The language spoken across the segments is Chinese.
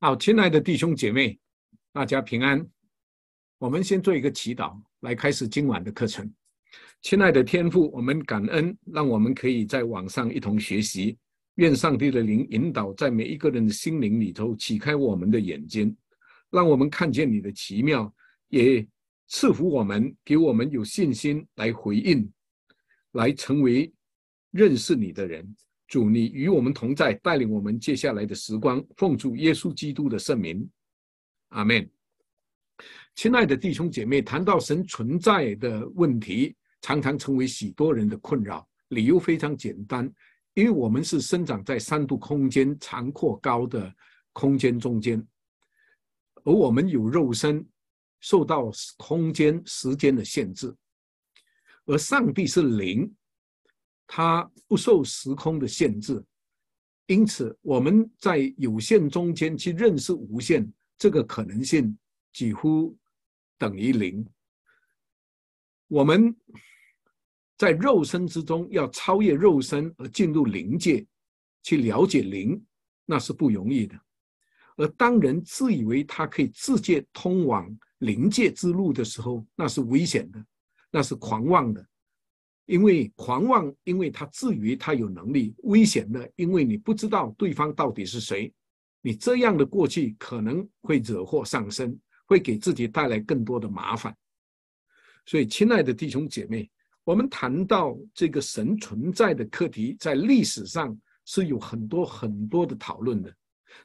好，亲爱的弟兄姐妹，大家平安。我们先做一个祈祷，来开始今晚的课程。亲爱的天父，我们感恩，让我们可以在网上一同学习。愿上帝的灵引导在每一个人的心灵里头，启开我们的眼睛，让我们看见你的奇妙，也赐福我们，给我们有信心来回应，来成为认识你的人。主，你与我们同在，带领我们接下来的时光，奉主耶稣基督的圣名，阿门。亲爱的弟兄姐妹，谈到神存在的问题，常常成为许多人的困扰。理由非常简单，因为我们是生长在三度空间、长阔高的空间中间，而我们有肉身，受到空间、时间的限制，而上帝是灵。它不受时空的限制，因此我们在有限中间去认识无限，这个可能性几乎等于零。我们在肉身之中要超越肉身而进入灵界，去了解灵，那是不容易的。而当人自以为他可以直接通往灵界之路的时候，那是危险的，那是狂妄的。因为狂妄，因为他自诩他有能力；危险呢，因为你不知道对方到底是谁，你这样的过去可能会惹祸上身，会给自己带来更多的麻烦。所以，亲爱的弟兄姐妹，我们谈到这个神存在的课题，在历史上是有很多很多的讨论的，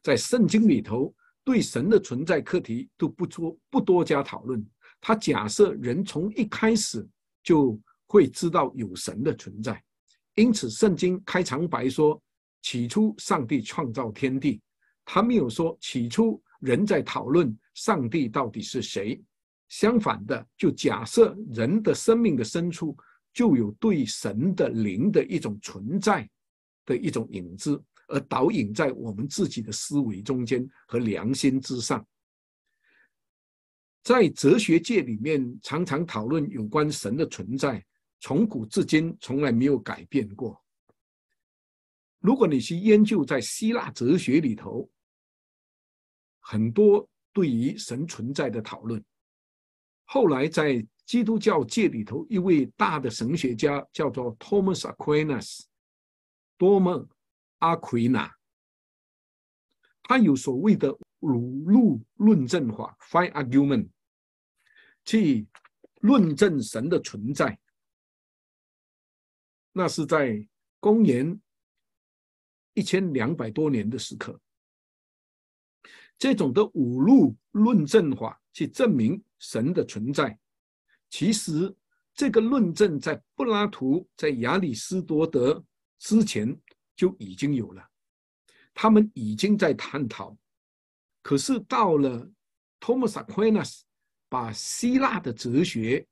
在圣经里头对神的存在课题都不多不多加讨论。他假设人从一开始就。会知道有神的存在，因此圣经开场白说：“起初上帝创造天地。”他没有说“起初人在讨论上帝到底是谁”，相反的，就假设人的生命的深处就有对神的灵的一种存在的一种影子，而导引在我们自己的思维中间和良心之上。在哲学界里面，常常讨论有关神的存在。从古至今从来没有改变过。如果你去研究在希腊哲学里头，很多对于神存在的讨论，后来在基督教界里头，一位大的神学家叫做 Thomas Aquinas，多蒙阿奎那，他有所谓的五路论证法 （Five Argument） 去论证神的存在。那是在公元一千两百多年的时刻，这种的五路论证法去证明神的存在，其实这个论证在柏拉图在亚里士多德之前就已经有了，他们已经在探讨，可是到了托马斯·阿奎那，把希腊的哲学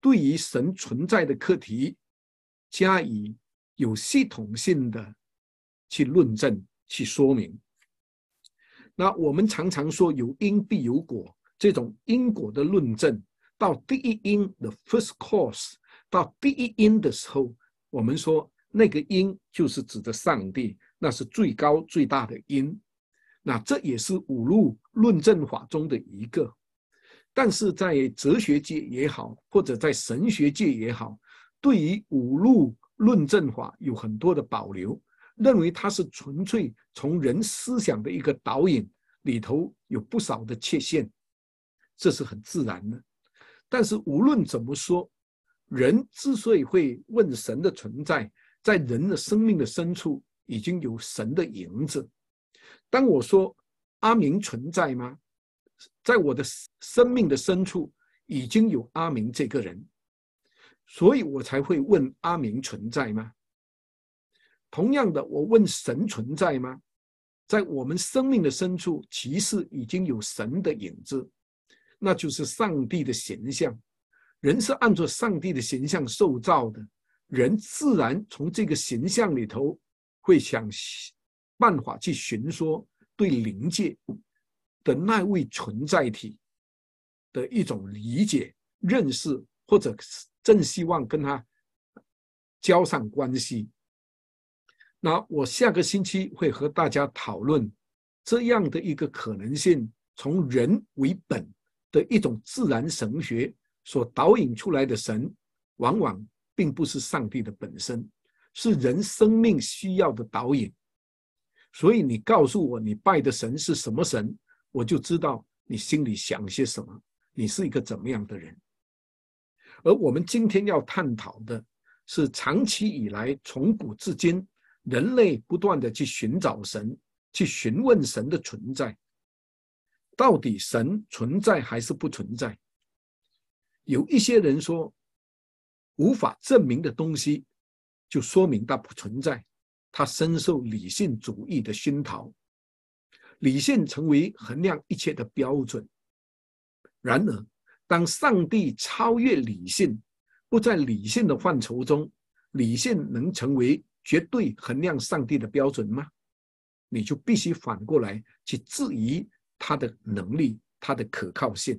对于神存在的课题。加以有系统性的去论证、去说明。那我们常常说“有因必有果”这种因果的论证，到第一因 （the first cause） 到第一因的时候，我们说那个因就是指的上帝，那是最高最大的因。那这也是五路论证法中的一个。但是在哲学界也好，或者在神学界也好。对于五路论证法有很多的保留，认为它是纯粹从人思想的一个导引里头有不少的缺陷，这是很自然的。但是无论怎么说，人之所以会问神的存在，在人的生命的深处已经有神的影子。当我说阿明存在吗？在我的生命的深处已经有阿明这个人。所以我才会问阿明存在吗？同样的，我问神存在吗？在我们生命的深处，其实已经有神的影子，那就是上帝的形象。人是按照上帝的形象受造的，人自然从这个形象里头会想办法去寻说对灵界的那位存在体的一种理解、认识，或者。正希望跟他交上关系。那我下个星期会和大家讨论这样的一个可能性：从人为本的一种自然神学所导引出来的神，往往并不是上帝的本身，是人生命需要的导引。所以，你告诉我你拜的神是什么神，我就知道你心里想些什么，你是一个怎么样的人。而我们今天要探讨的是，长期以来从古至今，人类不断的去寻找神，去询问神的存在，到底神存在还是不存在？有一些人说，无法证明的东西，就说明它不存在，它深受理性主义的熏陶，理性成为衡量一切的标准。然而，当上帝超越理性，不在理性的范畴中，理性能成为绝对衡量上帝的标准吗？你就必须反过来去质疑他的能力、他的可靠性。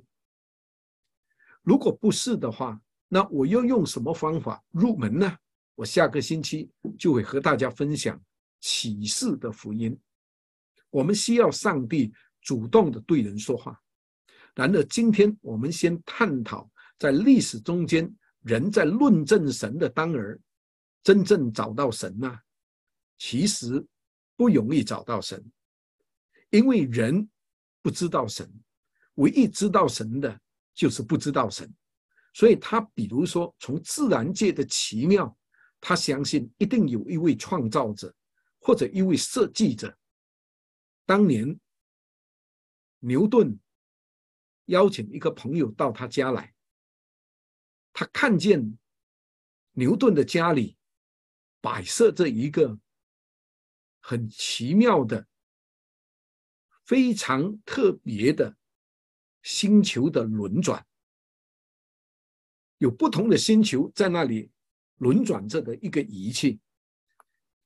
如果不是的话，那我要用什么方法入门呢？我下个星期就会和大家分享启示的福音。我们需要上帝主动的对人说话。然而，今天我们先探讨在历史中间，人在论证神的当儿，真正找到神啊，其实不容易找到神，因为人不知道神，唯一知道神的，就是不知道神。所以他比如说，从自然界的奇妙，他相信一定有一位创造者，或者一位设计者。当年牛顿。邀请一个朋友到他家来，他看见牛顿的家里摆设着一个很奇妙的、非常特别的星球的轮转，有不同的星球在那里轮转着的一个仪器。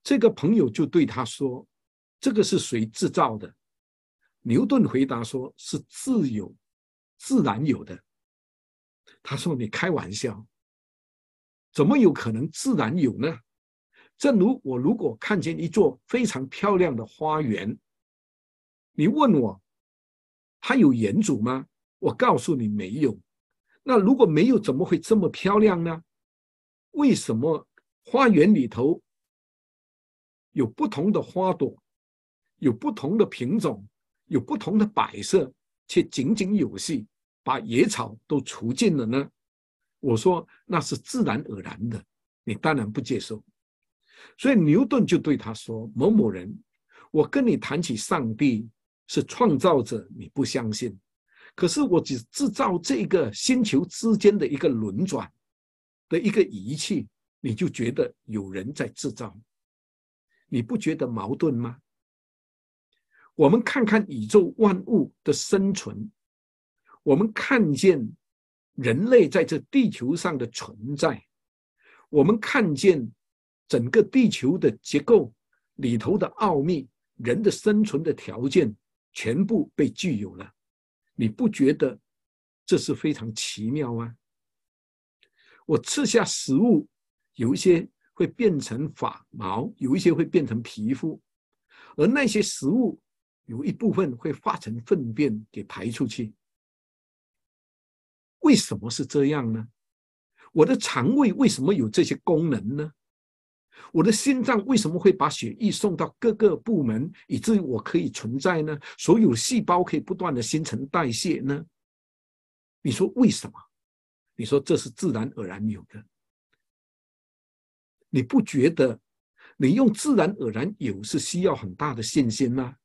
这个朋友就对他说：“这个是谁制造的？”牛顿回答说：“是自由。”自然有的，他说：“你开玩笑，怎么有可能自然有呢？”正如我如果看见一座非常漂亮的花园，你问我它有园主吗？我告诉你没有。那如果没有，怎么会这么漂亮呢？为什么花园里头有不同的花朵，有不同的品种，有不同的摆设？却井井有序，把野草都除尽了呢？我说那是自然而然的，你当然不接受。所以牛顿就对他说：“某某人，我跟你谈起上帝是创造者，你不相信。可是我只制造这个星球之间的一个轮转的一个仪器，你就觉得有人在制造，你不觉得矛盾吗？”我们看看宇宙万物的生存，我们看见人类在这地球上的存在，我们看见整个地球的结构里头的奥秘，人的生存的条件全部被具有了，你不觉得这是非常奇妙啊？我吃下食物，有一些会变成发毛，有一些会变成皮肤，而那些食物。有一部分会化成粪便给排出去。为什么是这样呢？我的肠胃为什么有这些功能呢？我的心脏为什么会把血液送到各个部门，以至于我可以存在呢？所有细胞可以不断的新陈代谢呢？你说为什么？你说这是自然而然有的？你不觉得你用自然而然有是需要很大的信心吗？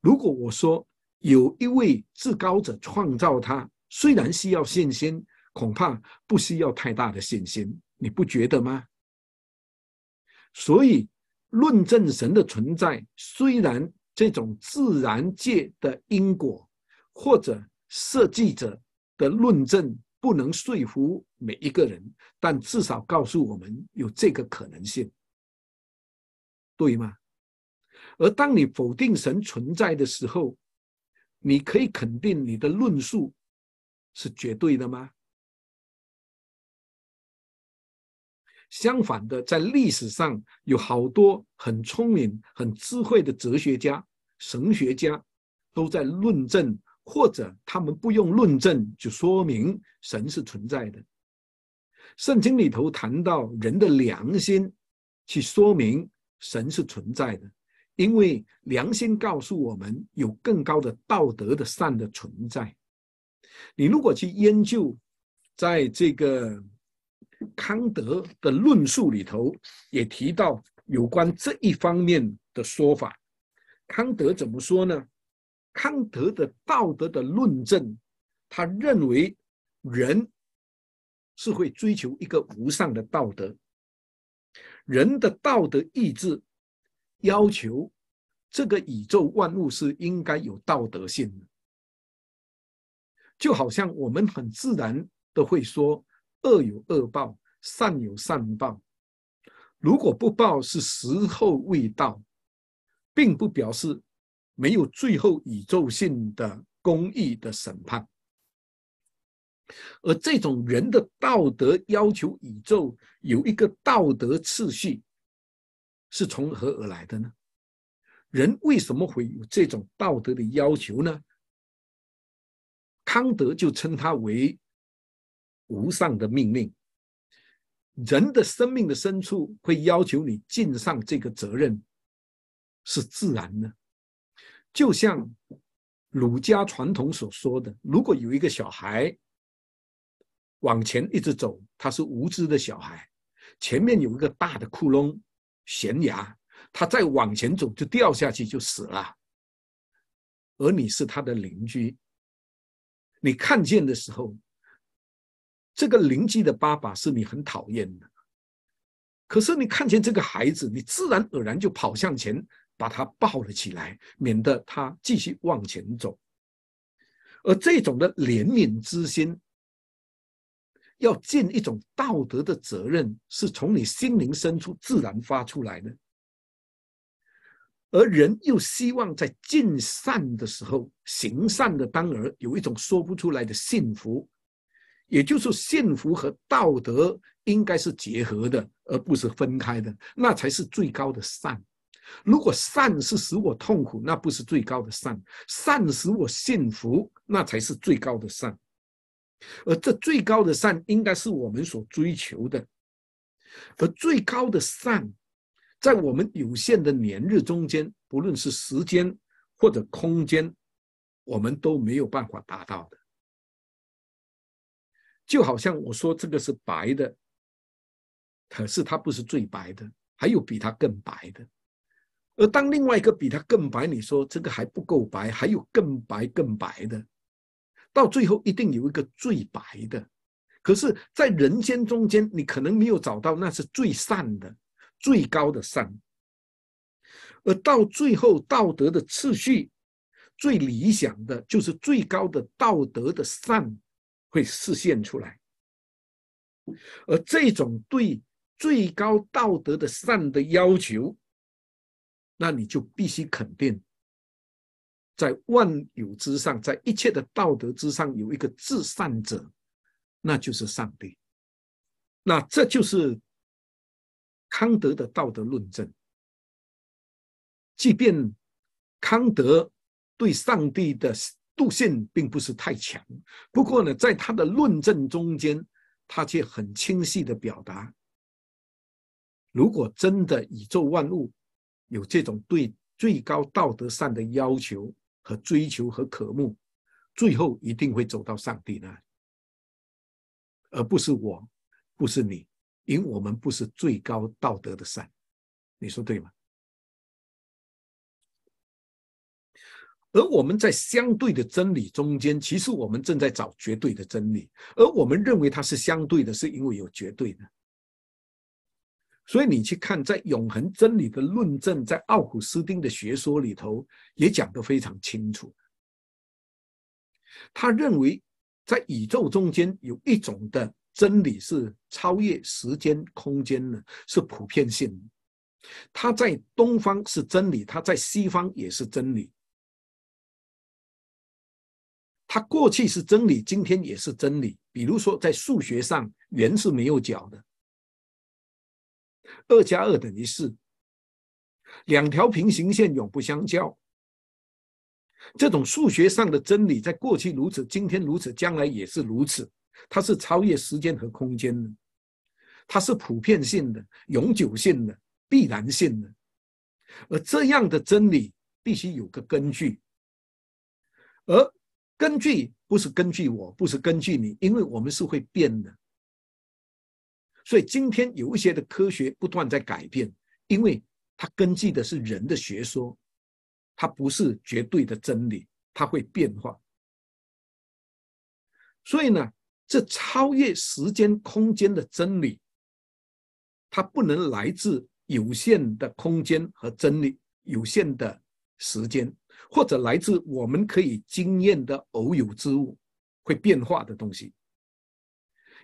如果我说有一位至高者创造它，虽然需要信心，恐怕不需要太大的信心，你不觉得吗？所以，论证神的存在，虽然这种自然界的因果或者设计者的论证不能说服每一个人，但至少告诉我们有这个可能性，对吗？而当你否定神存在的时候，你可以肯定你的论述是绝对的吗？相反的，在历史上有好多很聪明、很智慧的哲学家、神学家都在论证，或者他们不用论证就说明神是存在的。圣经里头谈到人的良心，去说明神是存在的。因为良心告诉我们，有更高的道德的善的存在。你如果去研究，在这个康德的论述里头，也提到有关这一方面的说法。康德怎么说呢？康德的道德的论证，他认为人是会追求一个无上的道德，人的道德意志。要求这个宇宙万物是应该有道德性的，就好像我们很自然的会说“恶有恶报，善有善报”。如果不报是时候未到，并不表示没有最后宇宙性的公义的审判。而这种人的道德要求，宇宙有一个道德秩序。是从何而来的呢？人为什么会有这种道德的要求呢？康德就称它为无上的命令。人的生命的深处会要求你尽上这个责任，是自然的。就像儒家传统所说的，如果有一个小孩往前一直走，他是无知的小孩，前面有一个大的窟窿。悬崖，他再往前走就掉下去就死了。而你是他的邻居，你看见的时候，这个邻居的爸爸是你很讨厌的，可是你看见这个孩子，你自然而然就跑向前把他抱了起来，免得他继续往前走。而这种的怜悯之心。要尽一种道德的责任，是从你心灵深处自然发出来的。而人又希望在尽善的时候，行善的当儿，有一种说不出来的幸福。也就是说，幸福和道德应该是结合的，而不是分开的。那才是最高的善。如果善是使我痛苦，那不是最高的善；善使我幸福，那才是最高的善。而这最高的善应该是我们所追求的，而最高的善，在我们有限的年日中间，不论是时间或者空间，我们都没有办法达到的。就好像我说这个是白的，可是它不是最白的，还有比它更白的。而当另外一个比它更白，你说这个还不够白，还有更白、更白的。到最后一定有一个最白的，可是，在人间中间，你可能没有找到那是最善的、最高的善。而到最后，道德的次序，最理想的就是最高的道德的善会实现出来。而这种对最高道德的善的要求，那你就必须肯定。在万有之上，在一切的道德之上，有一个至善者，那就是上帝。那这就是康德的道德论证。即便康德对上帝的度性并不是太强，不过呢，在他的论证中间，他却很清晰的表达：如果真的宇宙万物有这种对最高道德上的要求。和追求和渴慕，最后一定会走到上帝那里，而不是我，不是你，因为我们不是最高道德的善，你说对吗？而我们在相对的真理中间，其实我们正在找绝对的真理，而我们认为它是相对的，是因为有绝对的。所以你去看，在永恒真理的论证，在奥古斯丁的学说里头也讲得非常清楚。他认为，在宇宙中间有一种的真理是超越时间空间的，是普遍性。它在东方是真理，它在西方也是真理。它过去是真理，今天也是真理。比如说，在数学上，圆是没有角的。二加二等于四，两条平行线永不相交。这种数学上的真理，在过去如此，今天如此，将来也是如此。它是超越时间和空间的，它是普遍性的、永久性的、必然性的。而这样的真理必须有个根据，而根据不是根据我，不是根据你，因为我们是会变的。所以今天有一些的科学不断在改变，因为它根据的是人的学说，它不是绝对的真理，它会变化。所以呢，这超越时间空间的真理，它不能来自有限的空间和真理、有限的时间，或者来自我们可以经验的偶有之物，会变化的东西。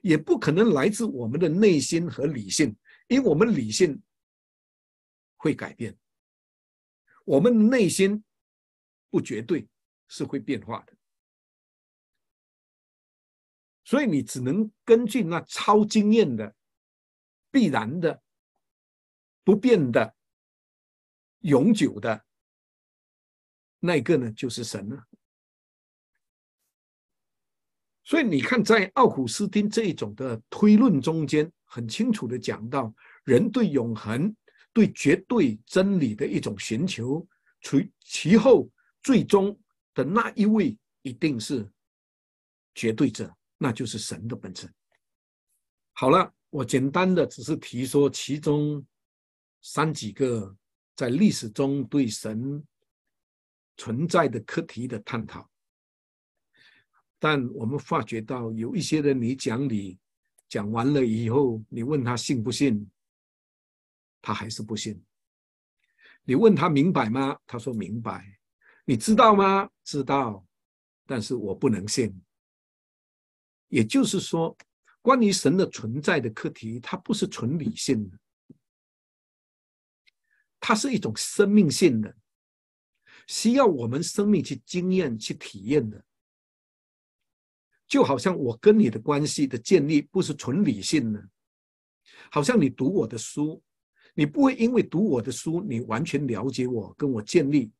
也不可能来自我们的内心和理性，因为我们理性会改变，我们内心不绝对是会变化的，所以你只能根据那超经验的、必然的、不变的、永久的那个呢，就是神了。所以你看，在奥古斯丁这一种的推论中间，很清楚的讲到人对永恒、对绝对真理的一种寻求，其其后最终的那一位一定是绝对者，那就是神的本身。好了，我简单的只是提说其中三几个在历史中对神存在的课题的探讨。但我们发觉到有一些人，你讲理，讲完了以后，你问他信不信，他还是不信。你问他明白吗？他说明白。你知道吗？知道，但是我不能信。也就是说，关于神的存在的课题，它不是纯理性的，它是一种生命性的，需要我们生命去经验、去体验的。就好像我跟你的关系的建立不是纯理性的，好像你读我的书，你不会因为读我的书，你完全了解我，跟我建立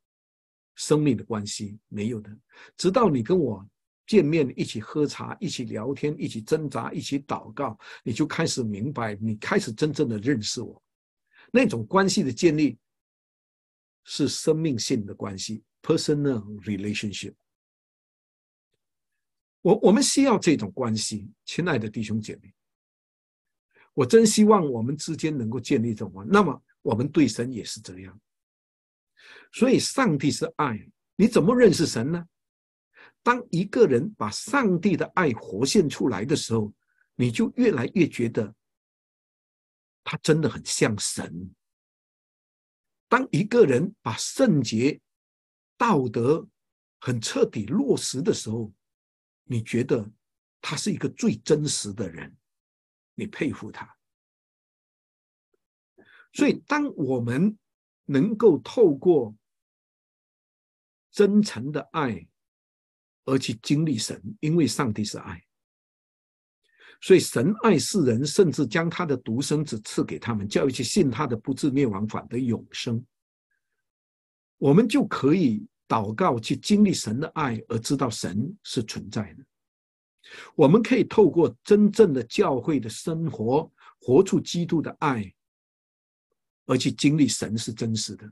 生命的关系没有的。直到你跟我见面，一起喝茶，一起聊天，一起挣扎，一起祷告，你就开始明白，你开始真正的认识我。那种关系的建立是生命性的关系 （personal relationship）。我我们需要这种关系，亲爱的弟兄姐妹，我真希望我们之间能够建立这种那么，我们对神也是这样。所以，上帝是爱，你怎么认识神呢？当一个人把上帝的爱活现出来的时候，你就越来越觉得他真的很像神。当一个人把圣洁、道德很彻底落实的时候，你觉得他是一个最真实的人，你佩服他。所以，当我们能够透过真诚的爱，而去经历神，因为上帝是爱，所以神爱世人，甚至将他的独生子赐给他们，叫一些信他的不至灭亡，反得永生。我们就可以。祷告去经历神的爱，而知道神是存在的。我们可以透过真正的教会的生活，活出基督的爱，而去经历神是真实的。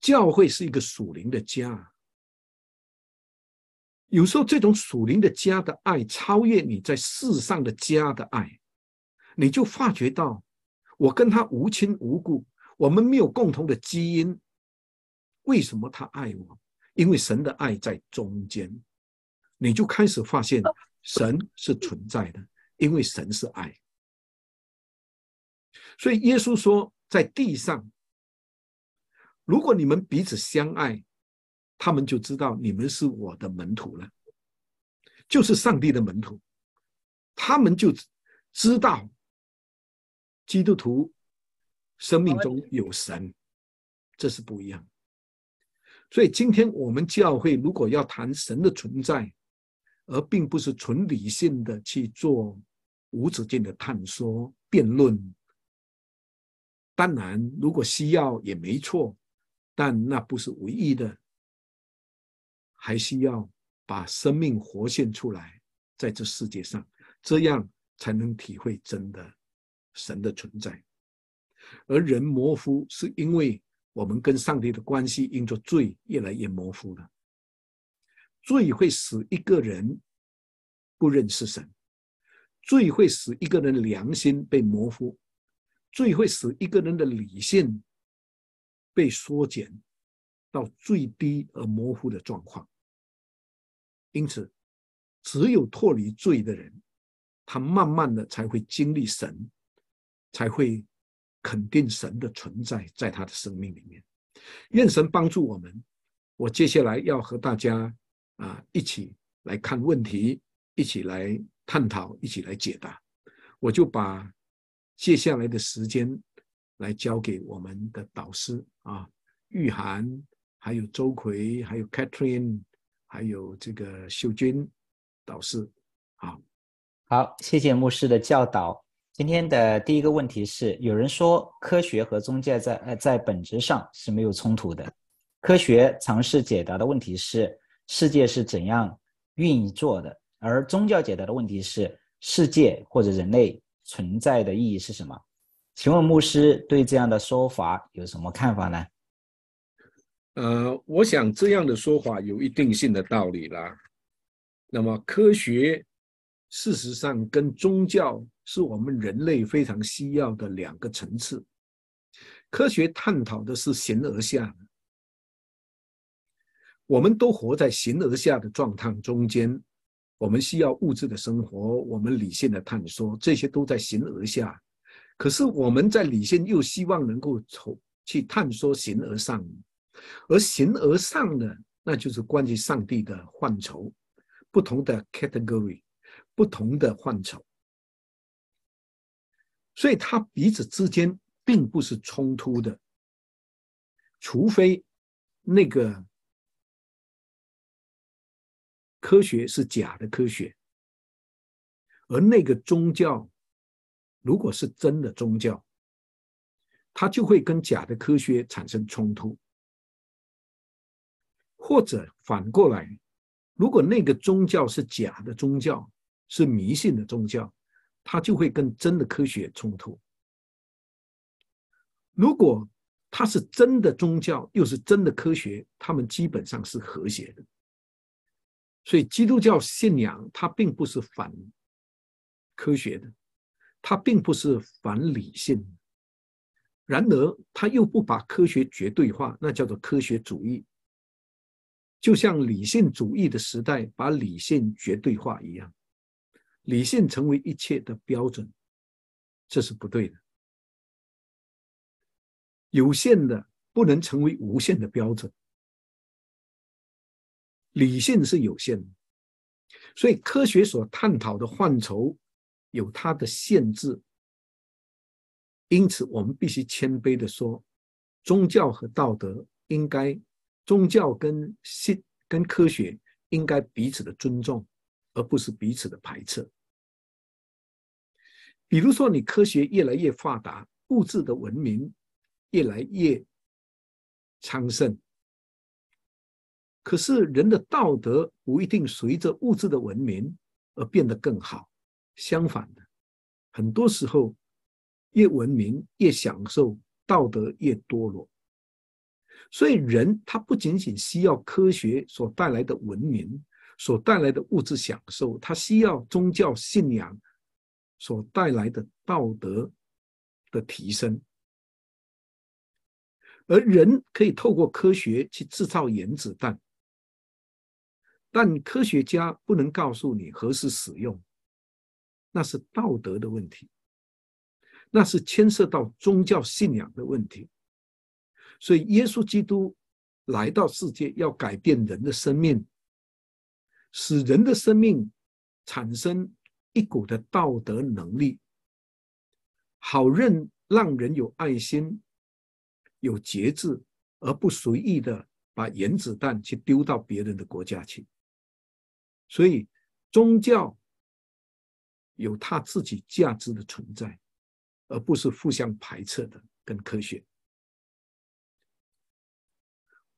教会是一个属灵的家，有时候这种属灵的家的爱超越你在世上的家的爱，你就发觉到我跟他无亲无故。我们没有共同的基因，为什么他爱我？因为神的爱在中间，你就开始发现神是存在的，因为神是爱。所以耶稣说，在地上，如果你们彼此相爱，他们就知道你们是我的门徒了，就是上帝的门徒，他们就知道基督徒。生命中有神，这是不一样。所以，今天我们教会如果要谈神的存在，而并不是纯理性的去做无止境的探索、辩论，当然，如果需要也没错，但那不是唯一的，还需要把生命活现出来，在这世界上，这样才能体会真的神的存在。而人模糊，是因为我们跟上帝的关系因着罪越来越模糊了。罪会使一个人不认识神，罪会使一个人良心被模糊，罪会使一个人的理性被缩减到最低而模糊的状况。因此，只有脱离罪的人，他慢慢的才会经历神，才会。肯定神的存在，在他的生命里面。愿神帮助我们。我接下来要和大家啊一起来看问题，一起来探讨，一起来解答。我就把接下来的时间来交给我们的导师啊，玉涵，还有周奎，还有 Catherine，还有这个秀君导师。好，好，谢谢牧师的教导。今天的第一个问题是，有人说科学和宗教在呃在本质上是没有冲突的。科学尝试解答的问题是世界是怎样运作的，而宗教解答的问题是世界或者人类存在的意义是什么？请问牧师对这样的说法有什么看法呢？呃，我想这样的说法有一定性的道理啦。那么科学事实上跟宗教。是我们人类非常需要的两个层次。科学探讨的是形而下的，我们都活在形而下的状态中间。我们需要物质的生活，我们理性的探索，这些都在形而下。可是我们在理性又希望能够从去探索形而上，而形而上的，那就是关于上帝的范畴，不同的 category，不同的范畴。所以，他彼此之间并不是冲突的，除非那个科学是假的科学，而那个宗教如果是真的宗教，它就会跟假的科学产生冲突；或者反过来，如果那个宗教是假的宗教，是迷信的宗教。它就会跟真的科学冲突。如果它是真的宗教，又是真的科学，它们基本上是和谐的。所以基督教信仰它并不是反科学的，它并不是反理性的。然而，它又不把科学绝对化，那叫做科学主义。就像理性主义的时代把理性绝对化一样。理性成为一切的标准，这是不对的。有限的不能成为无限的标准。理性是有限的，所以科学所探讨的范畴有它的限制。因此，我们必须谦卑的说，宗教和道德应该，宗教跟信跟科学应该彼此的尊重，而不是彼此的排斥。比如说，你科学越来越发达，物质的文明越来越昌盛。可是，人的道德不一定随着物质的文明而变得更好。相反的，很多时候，越文明越享受，道德越堕落。所以，人他不仅仅需要科学所带来的文明、所带来的物质享受，他需要宗教信仰。所带来的道德的提升，而人可以透过科学去制造原子弹，但科学家不能告诉你何时使用，那是道德的问题，那是牵涉到宗教信仰的问题。所以，耶稣基督来到世界，要改变人的生命，使人的生命产生。一股的道德能力，好任让人有爱心、有节制，而不随意的把原子弹去丢到别人的国家去。所以，宗教有他自己价值的存在，而不是互相排斥的。跟科学、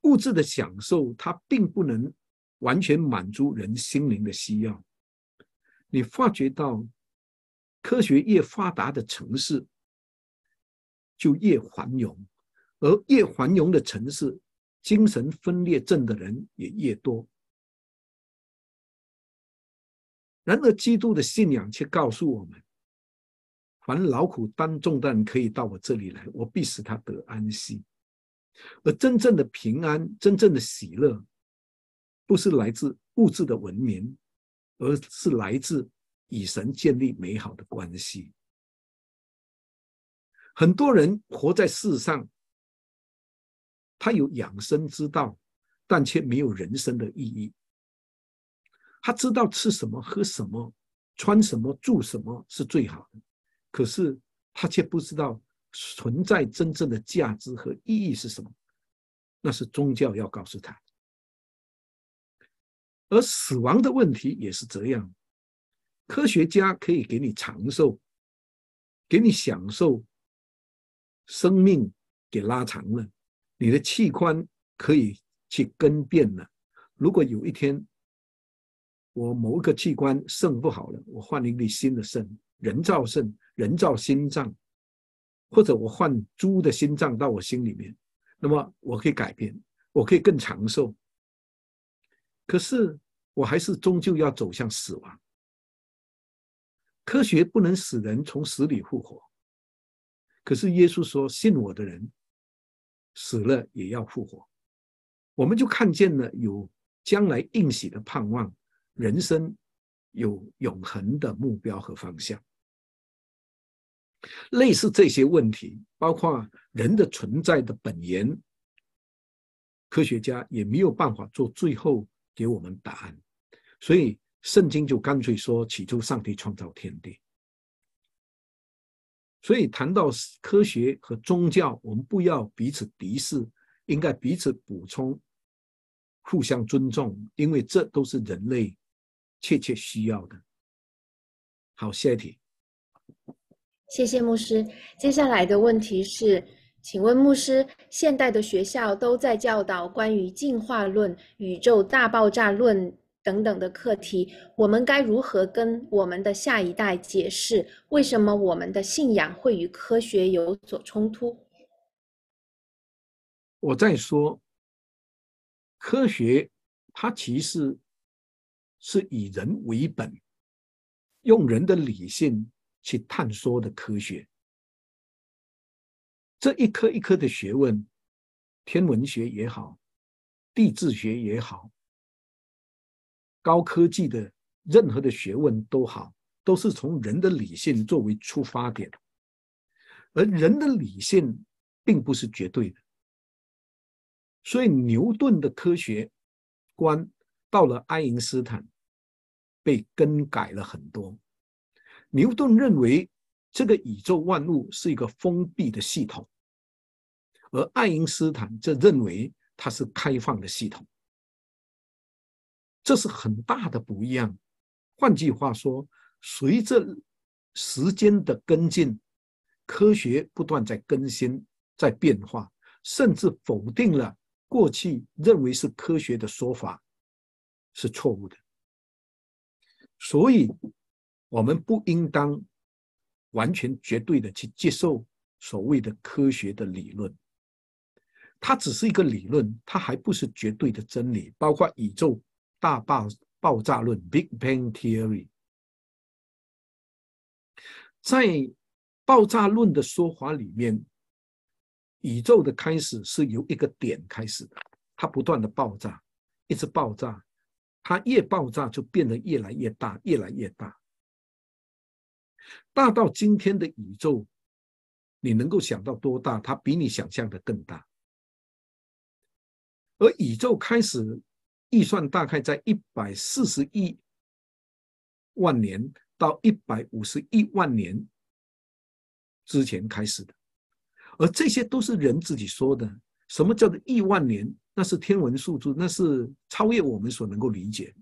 物质的享受，它并不能完全满足人心灵的需要。你发觉到，科学越发达的城市就越繁荣，而越繁荣的城市，精神分裂症的人也越多。然而，基督的信仰却告诉我们：凡劳苦担重担的人，可以到我这里来，我必使他得安息。而真正的平安，真正的喜乐，不是来自物质的文明。而是来自与神建立美好的关系。很多人活在世上，他有养生之道，但却没有人生的意义。他知道吃什么、喝什么、穿什么、住什么是最好的，可是他却不知道存在真正的价值和意义是什么。那是宗教要告诉他。而死亡的问题也是这样，科学家可以给你长寿，给你享受，生命给拉长了，你的器官可以去更变了。如果有一天我某一个器官肾不好了，我换一个新的肾，人造肾、人造心脏，或者我换猪的心脏到我心里面，那么我可以改变，我可以更长寿。可是我还是终究要走向死亡。科学不能使人从死里复活。可是耶稣说，信我的人死了也要复活。我们就看见了有将来应许的盼望，人生有永恒的目标和方向。类似这些问题，包括人的存在的本源，科学家也没有办法做最后。给我们答案，所以圣经就干脆说，起初上帝创造天地。所以谈到科学和宗教，我们不要彼此敌视，应该彼此补充，互相尊重，因为这都是人类切切需要的。好，下一条。谢谢牧师。接下来的问题是。请问牧师，现代的学校都在教导关于进化论、宇宙大爆炸论等等的课题，我们该如何跟我们的下一代解释为什么我们的信仰会与科学有所冲突？我在说，科学它其实是以人为本，用人的理性去探索的科学。这一科一科的学问，天文学也好，地质学也好，高科技的任何的学问都好，都是从人的理性作为出发点，而人的理性并不是绝对的，所以牛顿的科学观到了爱因斯坦被更改了很多。牛顿认为这个宇宙万物是一个封闭的系统。而爱因斯坦则认为它是开放的系统，这是很大的不一样。换句话说，随着时间的跟进，科学不断在更新、在变化，甚至否定了过去认为是科学的说法是错误的。所以，我们不应当完全绝对的去接受所谓的科学的理论。它只是一个理论，它还不是绝对的真理。包括宇宙大爆爆炸论 （Big Bang Theory） 在爆炸论的说法里面，宇宙的开始是由一个点开始的，它不断的爆炸，一直爆炸，它越爆炸就变得越来越大，越来越大，大到今天的宇宙，你能够想到多大？它比你想象的更大。而宇宙开始预算大概在一百四十亿万年到一百五十亿万年之前开始的，而这些都是人自己说的。什么叫做亿万年？那是天文数字，那是超越我们所能够理解。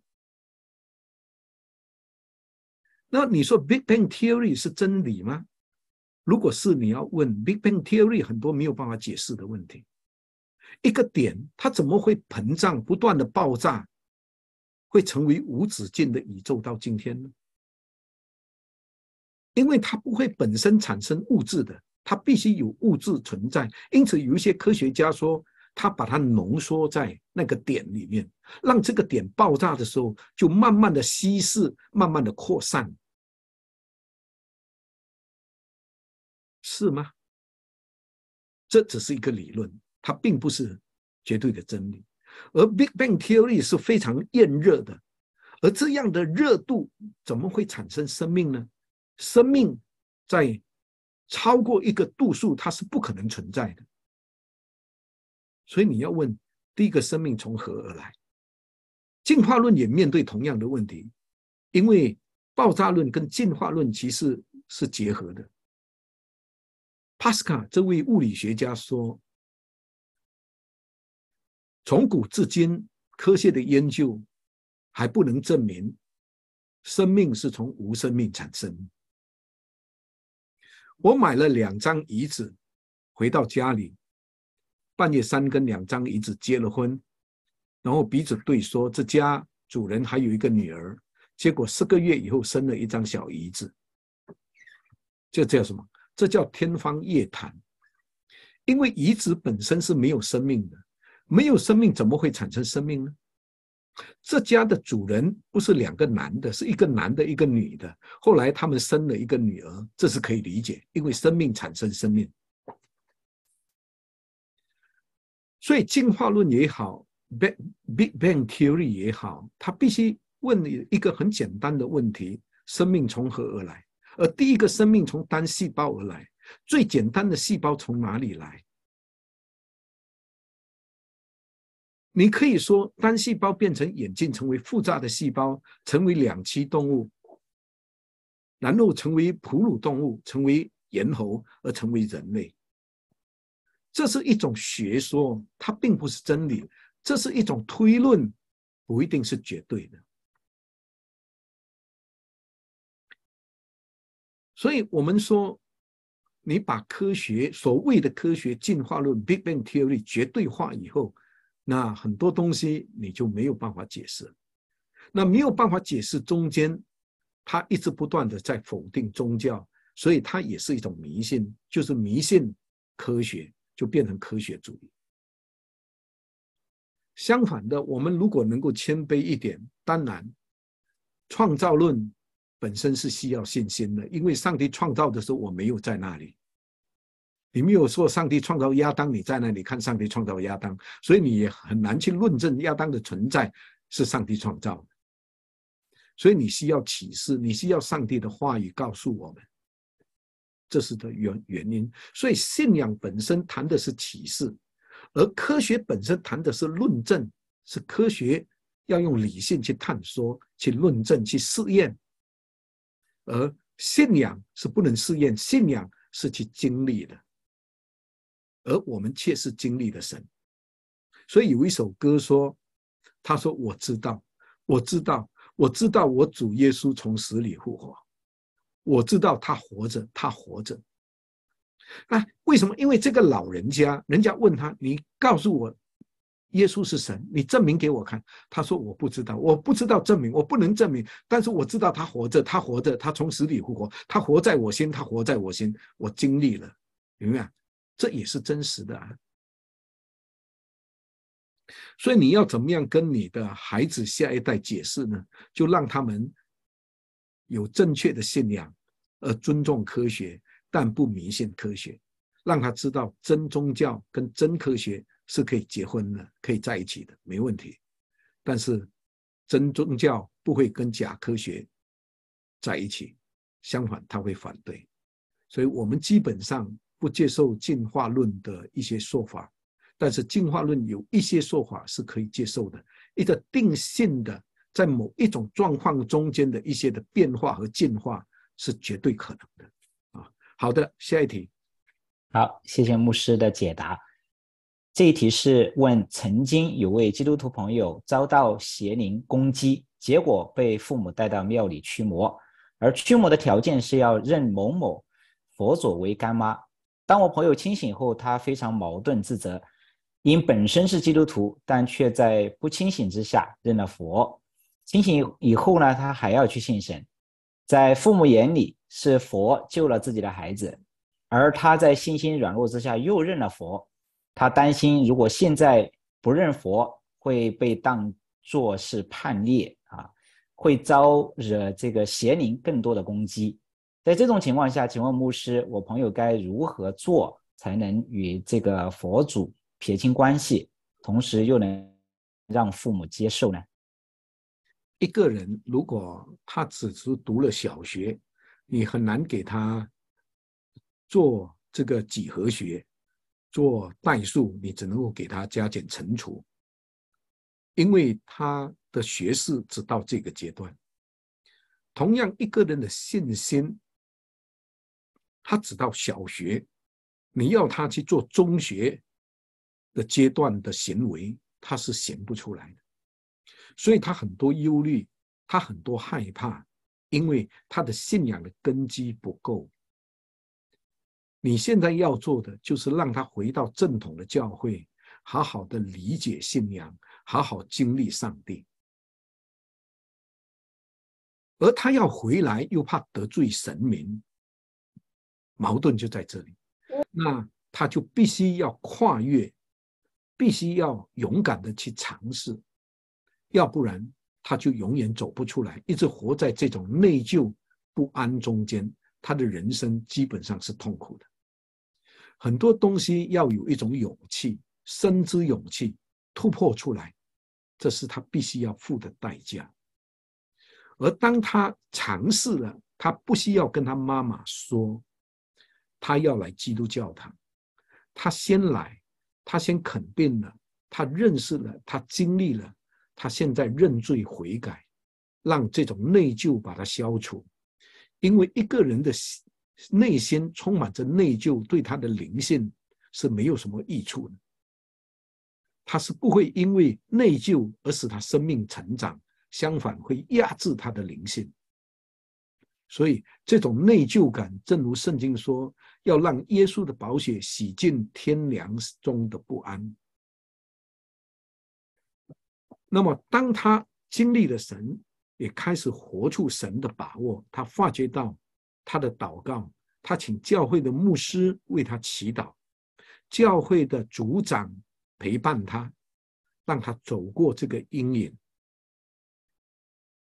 那你说 Big Bang Theory 是真理吗？如果是，你要问 Big Bang Theory 很多没有办法解释的问题。一个点，它怎么会膨胀、不断的爆炸，会成为无止境的宇宙到今天呢？因为它不会本身产生物质的，它必须有物质存在。因此，有一些科学家说，他把它浓缩在那个点里面，让这个点爆炸的时候，就慢慢的稀释、慢慢的扩散，是吗？这只是一个理论。它并不是绝对的真理，而 Big Bang Theory 是非常炎热的，而这样的热度怎么会产生生命呢？生命在超过一个度数，它是不可能存在的。所以你要问第一个生命从何而来？进化论也面对同样的问题，因为爆炸论跟进化论其实是结合的。帕斯卡这位物理学家说。从古至今，科学的研究还不能证明生命是从无生命产生。我买了两张椅子，回到家里，半夜三更，两张椅子结了婚，然后彼此对说：“这家主人还有一个女儿。”结果四个月以后生了一张小椅子，这叫什么？这叫天方夜谭，因为椅子本身是没有生命的。没有生命，怎么会产生生命呢？这家的主人不是两个男的，是一个男的，一个女的。后来他们生了一个女儿，这是可以理解，因为生命产生生命。所以进化论也好，Big Big Bang Theory 也好，他必须问你一个很简单的问题：生命从何而来？而第一个生命从单细胞而来，最简单的细胞从哪里来？你可以说，单细胞变成眼睛，成为复杂的细胞，成为两栖动物，然后成为哺乳动物，成为猿猴，而成为人类。这是一种学说，它并不是真理，这是一种推论，不一定是绝对的。所以，我们说，你把科学所谓的科学进化论 （Big Bang Theory） 绝对化以后。那很多东西你就没有办法解释，那没有办法解释中间，他一直不断的在否定宗教，所以他也是一种迷信，就是迷信科学就变成科学主义。相反的，我们如果能够谦卑一点，当然，创造论本身是需要信心的，因为上帝创造的时候我没有在那里。你没有说上帝创造亚当，你在那里看上帝创造亚当，所以你也很难去论证亚当的存在是上帝创造的。所以你需要启示，你需要上帝的话语告诉我们，这是的原原因。所以信仰本身谈的是启示，而科学本身谈的是论证，是科学要用理性去探索、去论证、去试验，而信仰是不能试验，信仰是去经历的。而我们却是经历了神，所以有一首歌说：“他说我知道，我知道，我知道我主耶稣从死里复活，我知道他活着，他活着。那为什么？因为这个老人家人家问他：你告诉我，耶稣是神，你证明给我看。他说我不知道，我不知道证明，我不能证明。但是我知道他活着，他活着，他从死里复活，他活在我心，他活在我心，我经历了，明白。”这也是真实的，啊。所以你要怎么样跟你的孩子下一代解释呢？就让他们有正确的信仰，而尊重科学，但不迷信科学。让他知道真宗教跟真科学是可以结婚的，可以在一起的，没问题。但是真宗教不会跟假科学在一起，相反他会反对。所以我们基本上。不接受进化论的一些说法，但是进化论有一些说法是可以接受的。一个定性的，在某一种状况中间的一些的变化和进化是绝对可能的。啊，好的，下一题。好，谢谢牧师的解答。这一题是问：曾经有位基督徒朋友遭到邪灵攻击，结果被父母带到庙里驱魔，而驱魔的条件是要认某某佛祖为干妈。当我朋友清醒后，他非常矛盾自责，因本身是基督徒，但却在不清醒之下认了佛。清醒以后呢，他还要去信神，在父母眼里是佛救了自己的孩子，而他在信心软弱之下又认了佛。他担心如果现在不认佛，会被当作是叛逆啊，会招惹这个邪灵更多的攻击。在这种情况下，请问牧师，我朋友该如何做才能与这个佛祖撇清关系，同时又能让父母接受呢？一个人如果他只是读了小学，你很难给他做这个几何学、做代数，你只能够给他加减乘除，因为他的学识只到这个阶段。同样，一个人的信心。他只到小学，你要他去做中学的阶段的行为，他是行不出来的。所以他很多忧虑，他很多害怕，因为他的信仰的根基不够。你现在要做的就是让他回到正统的教会，好好的理解信仰，好好经历上帝。而他要回来，又怕得罪神明。矛盾就在这里，那他就必须要跨越，必须要勇敢的去尝试，要不然他就永远走不出来，一直活在这种内疚不安中间，他的人生基本上是痛苦的。很多东西要有一种勇气，深知勇气突破出来，这是他必须要付的代价。而当他尝试了，他不需要跟他妈妈说。他要来基督教堂，他先来，他先肯定了，他认识了，他经历了，他现在认罪悔改，让这种内疚把它消除，因为一个人的内心充满着内疚，对他的灵性是没有什么益处的，他是不会因为内疚而使他生命成长，相反会压制他的灵性。所以这种内疚感，正如圣经说，要让耶稣的宝血洗净天良中的不安。那么，当他经历了神，也开始活出神的把握，他发觉到他的祷告，他请教会的牧师为他祈祷，教会的组长陪伴他，让他走过这个阴影。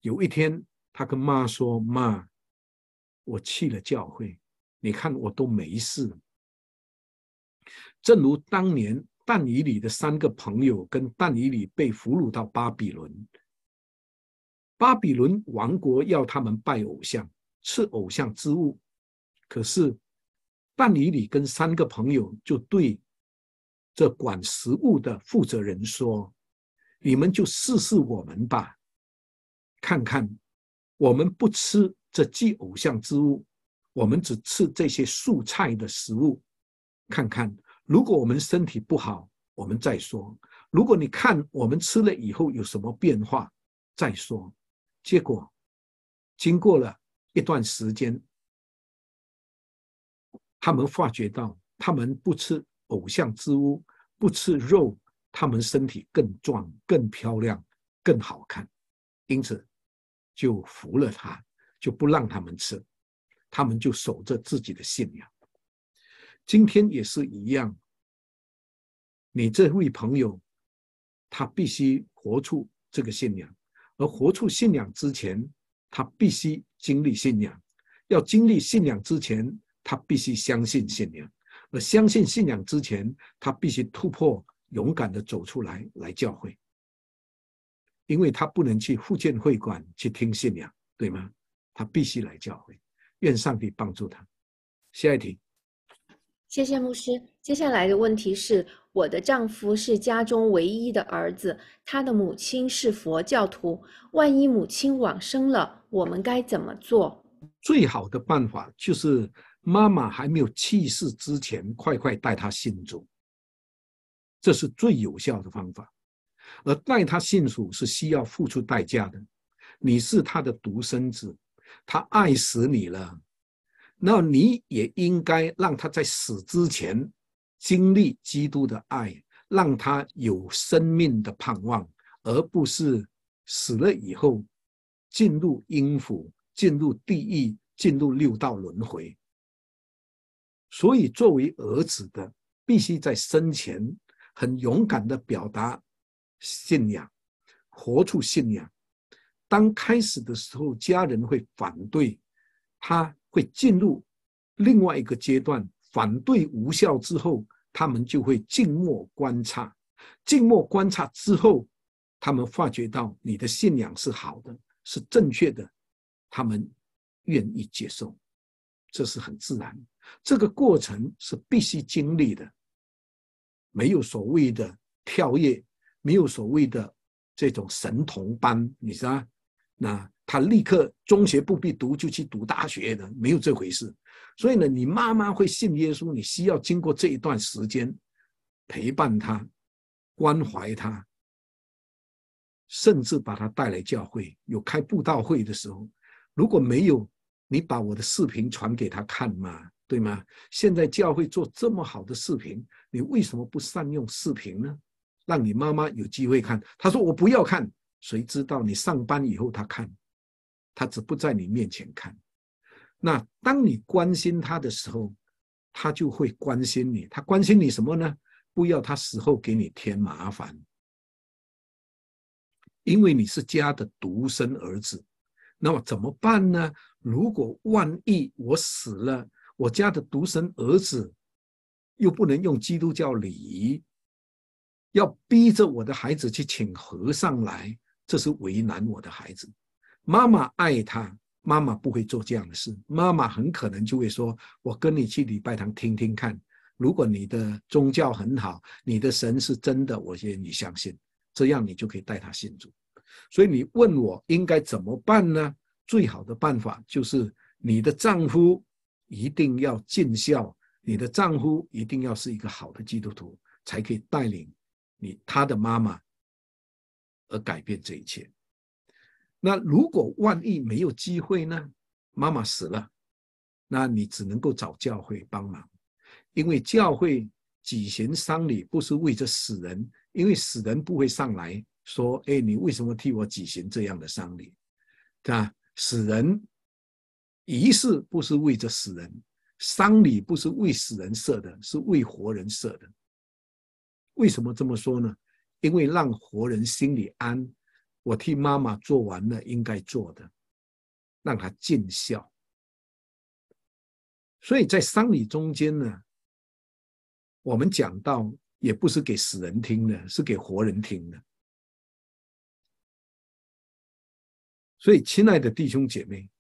有一天，他跟妈说：“妈。”我去了教会，你看我都没事。正如当年但以理的三个朋友跟但以理被俘虏到巴比伦，巴比伦王国要他们拜偶像、吃偶像之物，可是但以理跟三个朋友就对这管食物的负责人说：“你们就试试我们吧，看看我们不吃。”这既偶像之物，我们只吃这些素菜的食物。看看，如果我们身体不好，我们再说。如果你看我们吃了以后有什么变化，再说。结果，经过了一段时间，他们发觉到，他们不吃偶像之物，不吃肉，他们身体更壮、更漂亮、更好看，因此就服了他。就不让他们吃，他们就守着自己的信仰。今天也是一样，你这位朋友，他必须活出这个信仰，而活出信仰之前，他必须经历信仰；要经历信仰之前，他必须相信信仰；而相信信仰之前，他必须突破，勇敢的走出来来教会，因为他不能去复建会馆去听信仰，对吗？他必须来教会，愿上帝帮助他。下一题，谢谢牧师。接下来的问题是我的丈夫是家中唯一的儿子，他的母亲是佛教徒。万一母亲往生了，我们该怎么做？最好的办法就是妈妈还没有去世之前，快快带他信主。这是最有效的方法，而带他信主是需要付出代价的。你是他的独生子。他爱死你了，那你也应该让他在死之前经历基督的爱，让他有生命的盼望，而不是死了以后进入阴府、进入地狱、进入六道轮回。所以，作为儿子的，必须在生前很勇敢的表达信仰，活出信仰。当开始的时候，家人会反对，他会进入另外一个阶段。反对无效之后，他们就会静默观察。静默观察之后，他们发觉到你的信仰是好的，是正确的，他们愿意接受，这是很自然。这个过程是必须经历的，没有所谓的跳跃，没有所谓的这种神童般，你知道。那他立刻中学不必读就去读大学的，没有这回事。所以呢，你妈妈会信耶稣，你需要经过这一段时间陪伴他、关怀他，甚至把他带来教会。有开布道会的时候，如果没有你把我的视频传给他看嘛，对吗？现在教会做这么好的视频，你为什么不善用视频呢？让你妈妈有机会看。他说我不要看。谁知道你上班以后他看，他只不在你面前看。那当你关心他的时候，他就会关心你。他关心你什么呢？不要他死后给你添麻烦，因为你是家的独生儿子。那么怎么办呢？如果万一我死了，我家的独生儿子又不能用基督教礼仪，要逼着我的孩子去请和尚来。这是为难我的孩子，妈妈爱他，妈妈不会做这样的事。妈妈很可能就会说：“我跟你去礼拜堂听听看，如果你的宗教很好，你的神是真的，我建议你相信，这样你就可以带他信主。”所以你问我应该怎么办呢？最好的办法就是你的丈夫一定要尽孝，你的丈夫一定要是一个好的基督徒，才可以带领你他的妈妈。而改变这一切。那如果万一没有机会呢？妈妈死了，那你只能够找教会帮忙，因为教会举行丧礼不是为着死人，因为死人不会上来说：“哎，你为什么替我举行这样的丧礼？”对吧？死人仪式不是为着死人，丧礼不是为死人设的，是为活人设的。为什么这么说呢？因为让活人心里安，我替妈妈做完了应该做的，让他尽孝。所以在丧礼中间呢，我们讲到也不是给死人听的，是给活人听的。所以，亲爱的弟兄姐妹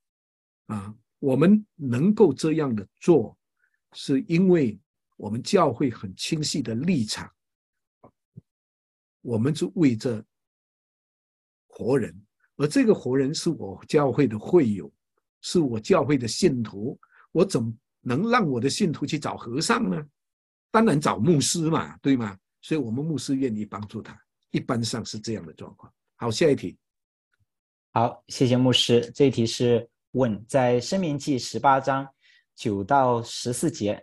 啊，我们能够这样的做，是因为我们教会很清晰的立场。我们就为这活人，而这个活人是我教会的会友，是我教会的信徒，我怎么能让我的信徒去找和尚呢？当然找牧师嘛，对吗？所以，我们牧师愿意帮助他。一般上是这样的状况。好，下一题。好，谢谢牧师。这一题是问，在申命记十八章九到十四节，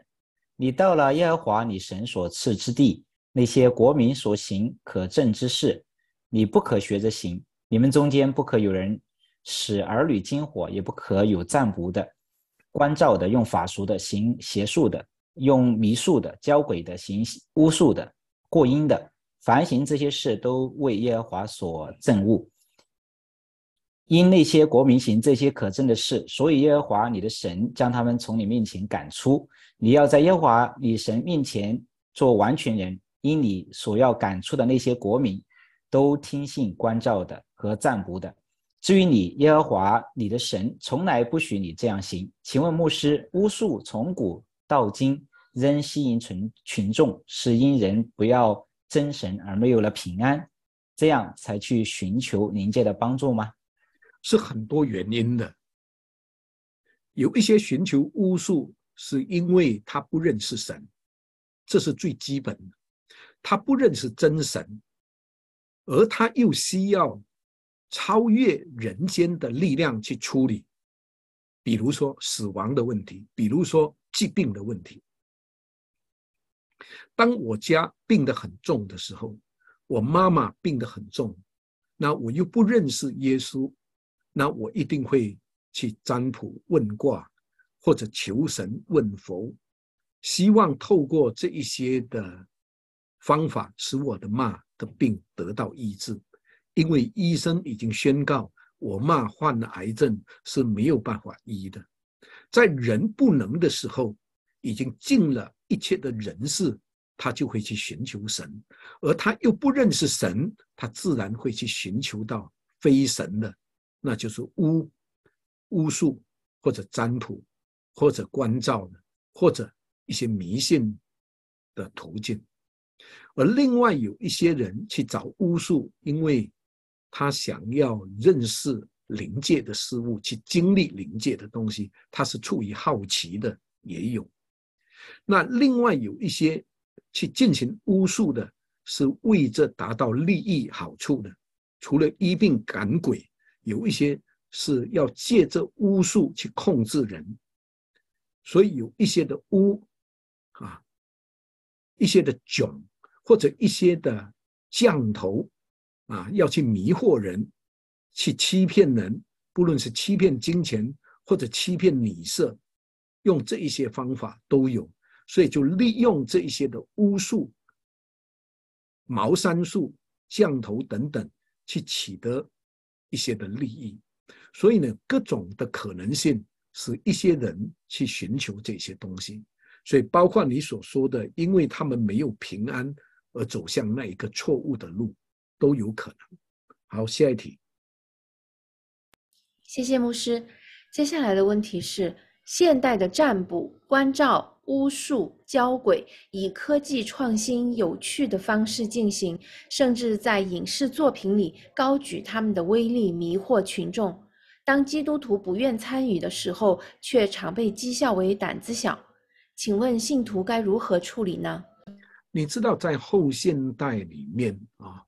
你到了耶和华你神所赐之地。那些国民所行可证之事，你不可学着行。你们中间不可有人使儿女惊火，也不可有占卜的、观照的、用法术的、行邪术的、用迷术的、教鬼的、行巫术的、过阴的，凡行这些事都为耶和华所憎恶。因那些国民行这些可憎的事，所以耶和华你的神将他们从你面前赶出。你要在耶和华你神面前做完全人。因你所要赶出的那些国民，都听信关照的和赞不的。至于你，耶和华你的神，从来不许你这样行。请问牧师，巫术从古到今仍吸引群群众，是因人不要真神而没有了平安，这样才去寻求灵界的帮助吗？是很多原因的。有一些寻求巫术，是因为他不认识神，这是最基本的。他不认识真神，而他又需要超越人间的力量去处理，比如说死亡的问题，比如说疾病的问题。当我家病得很重的时候，我妈妈病得很重，那我又不认识耶稣，那我一定会去占卜问卦，或者求神问佛，希望透过这一些的。方法使我的骂的病得到医治，因为医生已经宣告我骂患了癌症是没有办法医的。在人不能的时候，已经尽了一切的人事，他就会去寻求神，而他又不认识神，他自然会去寻求到非神的，那就是巫、巫术或者占卜，或者关照的，或者一些迷信的途径。而另外有一些人去找巫术，因为他想要认识灵界的事物，去经历灵界的东西，他是出于好奇的，也有。那另外有一些去进行巫术的，是为着达到利益好处的。除了医病赶鬼，有一些是要借着巫术去控制人。所以有一些的巫，啊。一些的囧，或者一些的降头，啊，要去迷惑人，去欺骗人，不论是欺骗金钱或者欺骗女色，用这一些方法都有，所以就利用这一些的巫术、茅山术、降头等等，去取得一些的利益。所以呢，各种的可能性，使一些人去寻求这些东西。所以，包括你所说的，因为他们没有平安而走向那一个错误的路，都有可能。好，下一题。谢谢牧师。接下来的问题是：现代的占卜、关照、巫术、交鬼，以科技创新、有趣的方式进行，甚至在影视作品里高举他们的威力，迷惑群众。当基督徒不愿参与的时候，却常被讥笑为胆子小。请问信徒该如何处理呢？你知道，在后现代里面啊，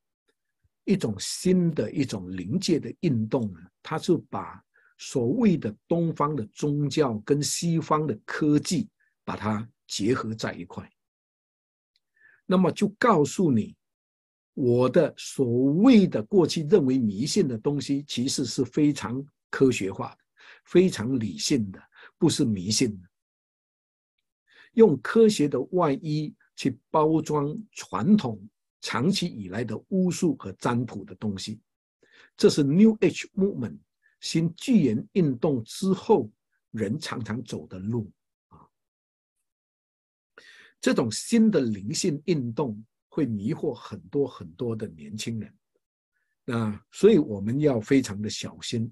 一种新的一种灵界的运动呢，它是把所谓的东方的宗教跟西方的科技把它结合在一块。那么就告诉你，我的所谓的过去认为迷信的东西，其实是非常科学化的，非常理性的，不是迷信的。用科学的外衣去包装传统长期以来的巫术和占卜的东西，这是 New Age Movement 新巨人运动之后人常常走的路啊。这种新的灵性运动会迷惑很多很多的年轻人，那所以我们要非常的小心。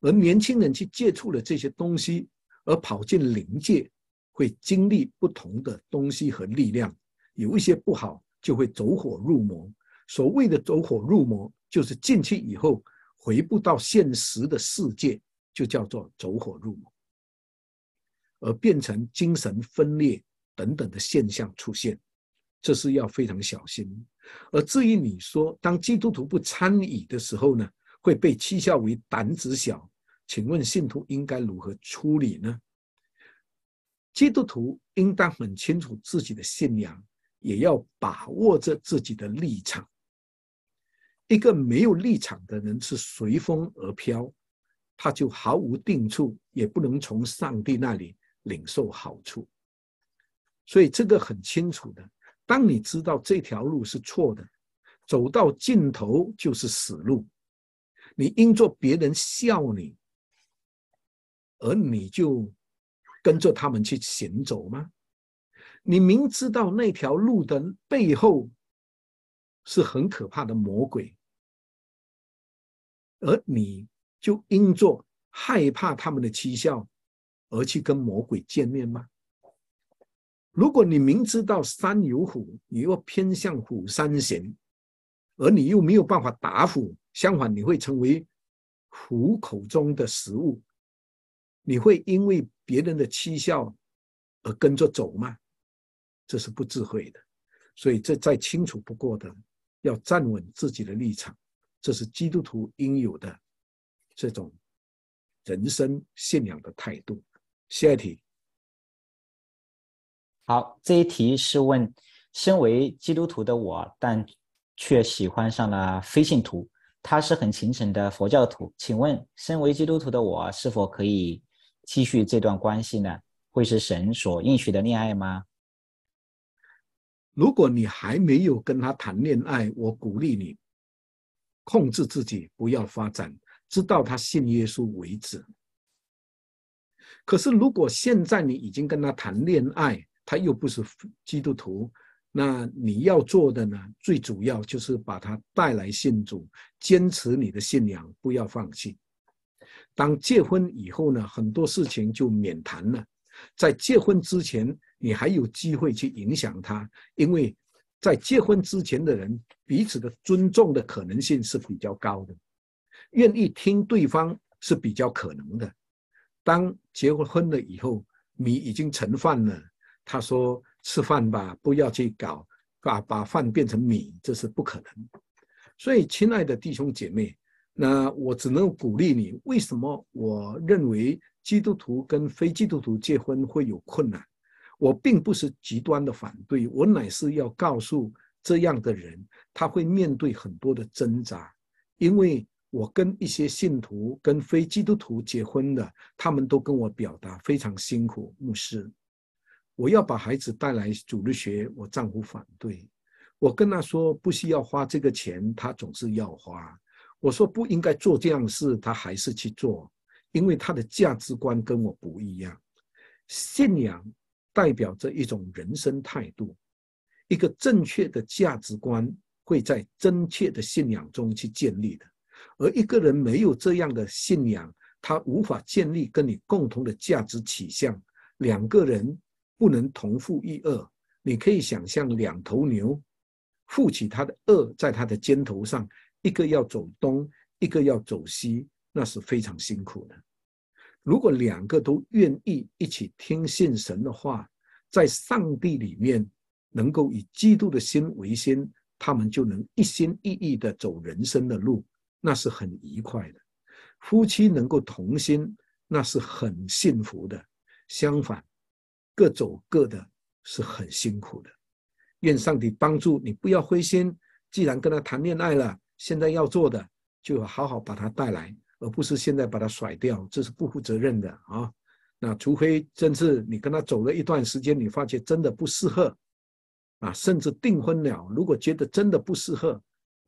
而年轻人去接触了这些东西，而跑进灵界。会经历不同的东西和力量，有一些不好就会走火入魔。所谓的走火入魔，就是进去以后回不到现实的世界，就叫做走火入魔，而变成精神分裂等等的现象出现，这是要非常小心。而至于你说，当基督徒不参与的时候呢，会被讥笑为胆子小，请问信徒应该如何处理呢？基督徒应当很清楚自己的信仰，也要把握着自己的立场。一个没有立场的人是随风而飘，他就毫无定处，也不能从上帝那里领受好处。所以这个很清楚的，当你知道这条路是错的，走到尽头就是死路。你因做别人笑你，而你就。跟着他们去行走吗？你明知道那条路的背后是很可怕的魔鬼，而你就因作害怕他们的讥笑，而去跟魔鬼见面吗？如果你明知道山有虎，你又偏向虎山行，而你又没有办法打虎，相反你会成为虎口中的食物，你会因为。别人的讥笑，而跟着走嘛，这是不智慧的。所以这再清楚不过的，要站稳自己的立场，这是基督徒应有的这种人生信仰的态度。下一题。好，这一题是问：身为基督徒的我，但却喜欢上了非信徒，他是很虔诚的佛教徒。请问，身为基督徒的我是否可以？继续这段关系呢，会是神所应许的恋爱吗？如果你还没有跟他谈恋爱，我鼓励你控制自己，不要发展，直到他信耶稣为止。可是，如果现在你已经跟他谈恋爱，他又不是基督徒，那你要做的呢，最主要就是把他带来信主，坚持你的信仰，不要放弃。当结婚以后呢，很多事情就免谈了。在结婚之前，你还有机会去影响他，因为在结婚之前的人，彼此的尊重的可能性是比较高的，愿意听对方是比较可能的。当结婚了以后，米已经成饭了。他说：“吃饭吧，不要去搞，把把饭变成米，这是不可能。”所以，亲爱的弟兄姐妹。那我只能鼓励你。为什么我认为基督徒跟非基督徒结婚会有困难？我并不是极端的反对，我乃是要告诉这样的人，他会面对很多的挣扎。因为我跟一些信徒跟非基督徒结婚的，他们都跟我表达非常辛苦。牧师，我要把孩子带来主日学，我丈夫反对我跟他说不需要花这个钱，他总是要花。我说不应该做这样的事，他还是去做，因为他的价值观跟我不一样。信仰代表着一种人生态度，一个正确的价值观会在正确的信仰中去建立的。而一个人没有这样的信仰，他无法建立跟你共同的价值取向。两个人不能同富一恶，你可以想象两头牛，负起他的恶在他的肩头上。一个要走东，一个要走西，那是非常辛苦的。如果两个都愿意一起听信神的话，在上帝里面能够以基督的心为心，他们就能一心一意的走人生的路，那是很愉快的。夫妻能够同心，那是很幸福的。相反，各走各的，是很辛苦的。愿上帝帮助你，不要灰心。既然跟他谈恋爱了。现在要做的，就好好把他带来，而不是现在把他甩掉，这是不负责任的啊！那除非真是你跟他走了一段时间，你发觉真的不适合，啊，甚至订婚了，如果觉得真的不适合，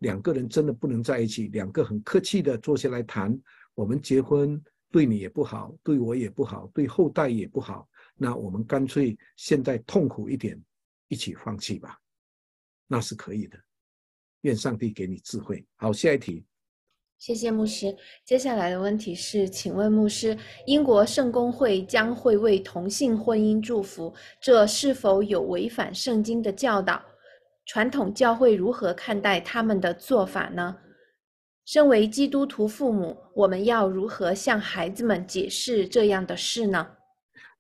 两个人真的不能在一起，两个很客气的坐下来谈，我们结婚对你也不好，对我也不好，对后代也不好，那我们干脆现在痛苦一点，一起放弃吧，那是可以的。愿上帝给你智慧。好，下一题。谢谢牧师。接下来的问题是，请问牧师，英国圣公会将会为同性婚姻祝福，这是否有违反圣经的教导？传统教会如何看待他们的做法呢？身为基督徒父母，我们要如何向孩子们解释这样的事呢？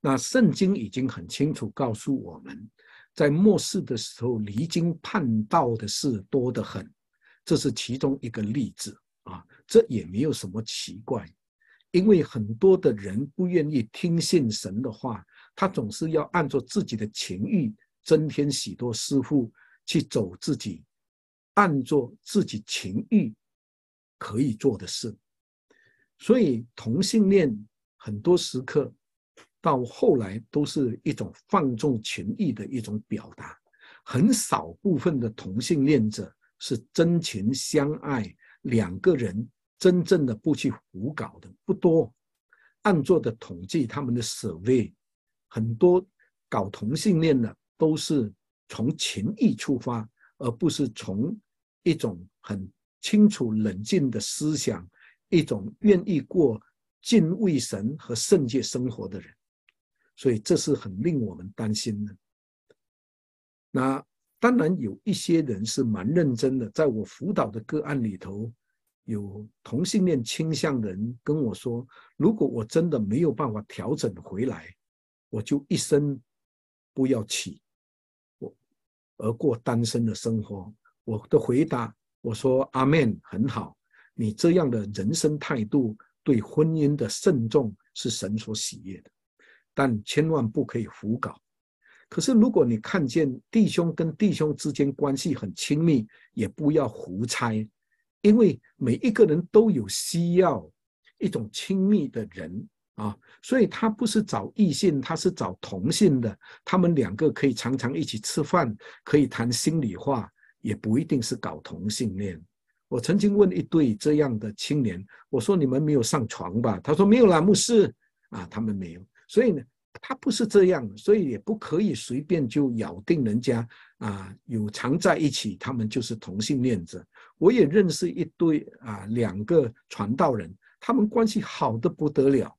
那圣经已经很清楚告诉我们。在末世的时候，离经叛道的事多得很，这是其中一个例子啊。这也没有什么奇怪，因为很多的人不愿意听信神的话，他总是要按照自己的情欲，增添许多师傅去走自己，按照自己情欲可以做的事。所以同性恋很多时刻。到后来都是一种放纵情欲的一种表达，很少部分的同性恋者是真情相爱，两个人真正的不去胡搞的不多。按做的统计，他们的 s u 很多搞同性恋的都是从情欲出发，而不是从一种很清楚冷静的思想，一种愿意过敬畏神和圣洁生活的人。所以这是很令我们担心的。那当然有一些人是蛮认真的，在我辅导的个案里头，有同性恋倾向的人跟我说：“如果我真的没有办法调整回来，我就一生不要娶我，而过单身的生活。”我的回答：“我说阿门，很好。你这样的人生态度，对婚姻的慎重，是神所喜悦的。”但千万不可以胡搞。可是，如果你看见弟兄跟弟兄之间关系很亲密，也不要胡猜，因为每一个人都有需要一种亲密的人啊。所以，他不是找异性，他是找同性的。他们两个可以常常一起吃饭，可以谈心里话，也不一定是搞同性恋。我曾经问一对这样的青年，我说：“你们没有上床吧？”他说：“没有啦，牧师啊，他们没有。”所以呢，他不是这样，所以也不可以随便就咬定人家啊有常在一起，他们就是同性恋者。我也认识一堆啊两个传道人，他们关系好的不得了，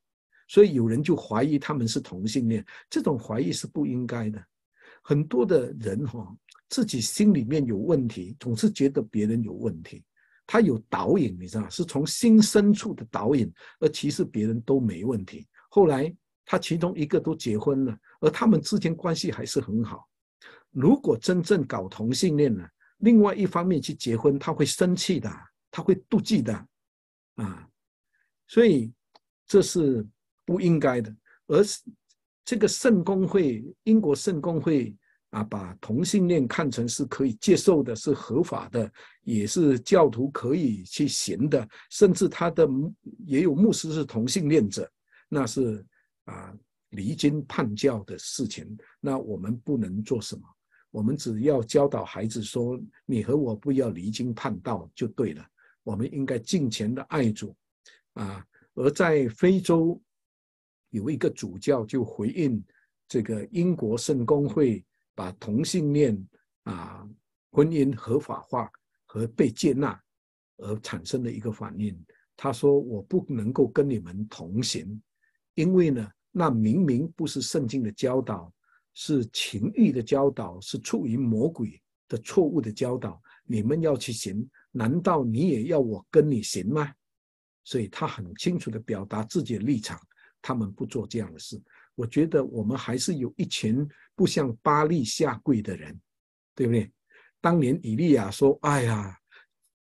所以有人就怀疑他们是同性恋，这种怀疑是不应该的。很多的人哈，自己心里面有问题，总是觉得别人有问题，他有导引，你知道，是从心深处的导引，而其实别人都没问题。后来。他其中一个都结婚了，而他们之间关系还是很好。如果真正搞同性恋呢？另外一方面去结婚，他会生气的，他会妒忌的，啊，所以这是不应该的。而这个圣公会，英国圣公会啊，把同性恋看成是可以接受的，是合法的，也是教徒可以去行的。甚至他的也有牧师是同性恋者，那是。啊，离经叛教的事情，那我们不能做什么？我们只要教导孩子说：“你和我不要离经叛道，就对了。”我们应该尽全的爱主。啊，而在非洲有一个主教就回应这个英国圣公会把同性恋啊婚姻合法化和被接纳而产生的一个反应，他说：“我不能够跟你们同行。”因为呢，那明明不是圣经的教导，是情欲的教导，是出于魔鬼的错误的教导。你们要去行，难道你也要我跟你行吗？所以他很清楚的表达自己的立场：，他们不做这样的事。我觉得我们还是有一群不向巴利下跪的人，对不对？当年以利亚说：“哎呀，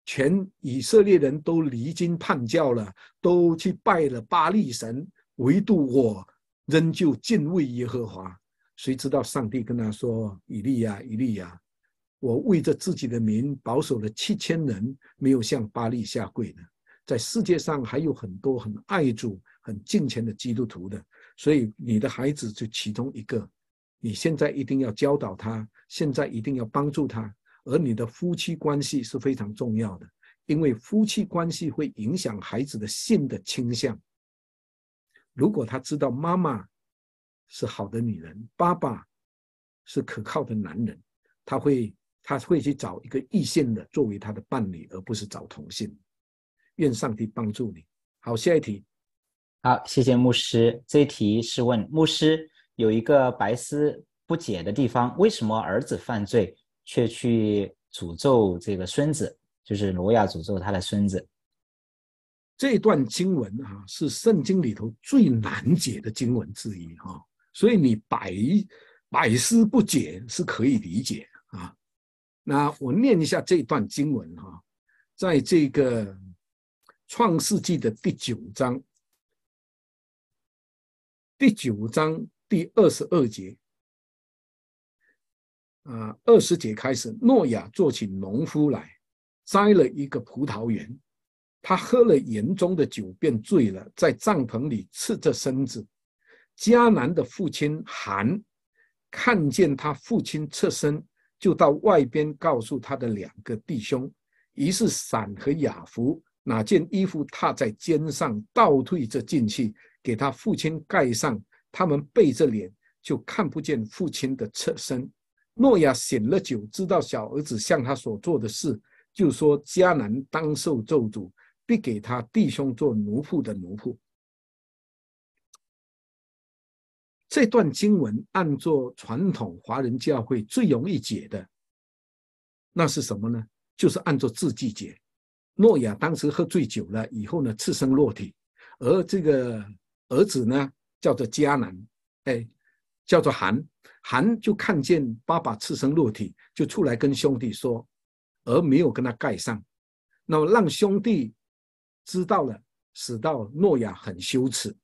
全以色列人都离经叛教了，都去拜了巴利神。”唯独我仍旧敬畏耶和华。谁知道上帝跟他说：“以利亚，以利亚，我为着自己的名保守了七千人，没有向巴利下跪的。在世界上还有很多很爱主、很敬虔的基督徒的，所以你的孩子就其中一个。你现在一定要教导他，现在一定要帮助他。而你的夫妻关系是非常重要的，因为夫妻关系会影响孩子的性的倾向。”如果他知道妈妈是好的女人，爸爸是可靠的男人，他会他会去找一个异性的作为他的伴侣，而不是找同性。愿上帝帮助你。好，下一题。好，谢谢牧师。这一题是问牧师有一个白丝不解的地方：为什么儿子犯罪却去诅咒这个孙子？就是罗亚诅咒他的孙子。这段经文啊，是圣经里头最难解的经文之一啊，所以你百百思不解是可以理解啊。那我念一下这段经文啊，在这个创世纪的第九章，第九章第二十二节啊，二十节开始，诺亚做起农夫来，栽了一个葡萄园。他喝了盐中的酒，便醉了，在帐篷里赤着身子。迦南的父亲韩看见他父亲侧身，就到外边告诉他的两个弟兄。于是闪和雅弗拿件衣服踏在肩上，倒退着进去给他父亲盖上。他们背着脸，就看不见父亲的侧身。诺亚醒了酒，知道小儿子向他所做的事，就说迦南当受咒诅。必给他弟兄做奴仆的奴仆。这段经文按作传统华人教会最容易解的，那是什么呢？就是按作字迹解。诺亚当时喝醉酒了以后呢，赤身裸体，而这个儿子呢，叫做迦南，哎，叫做韩，韩就看见爸爸赤身裸体，就出来跟兄弟说，而没有跟他盖上，那么让兄弟。知道了，使到诺亚很羞耻，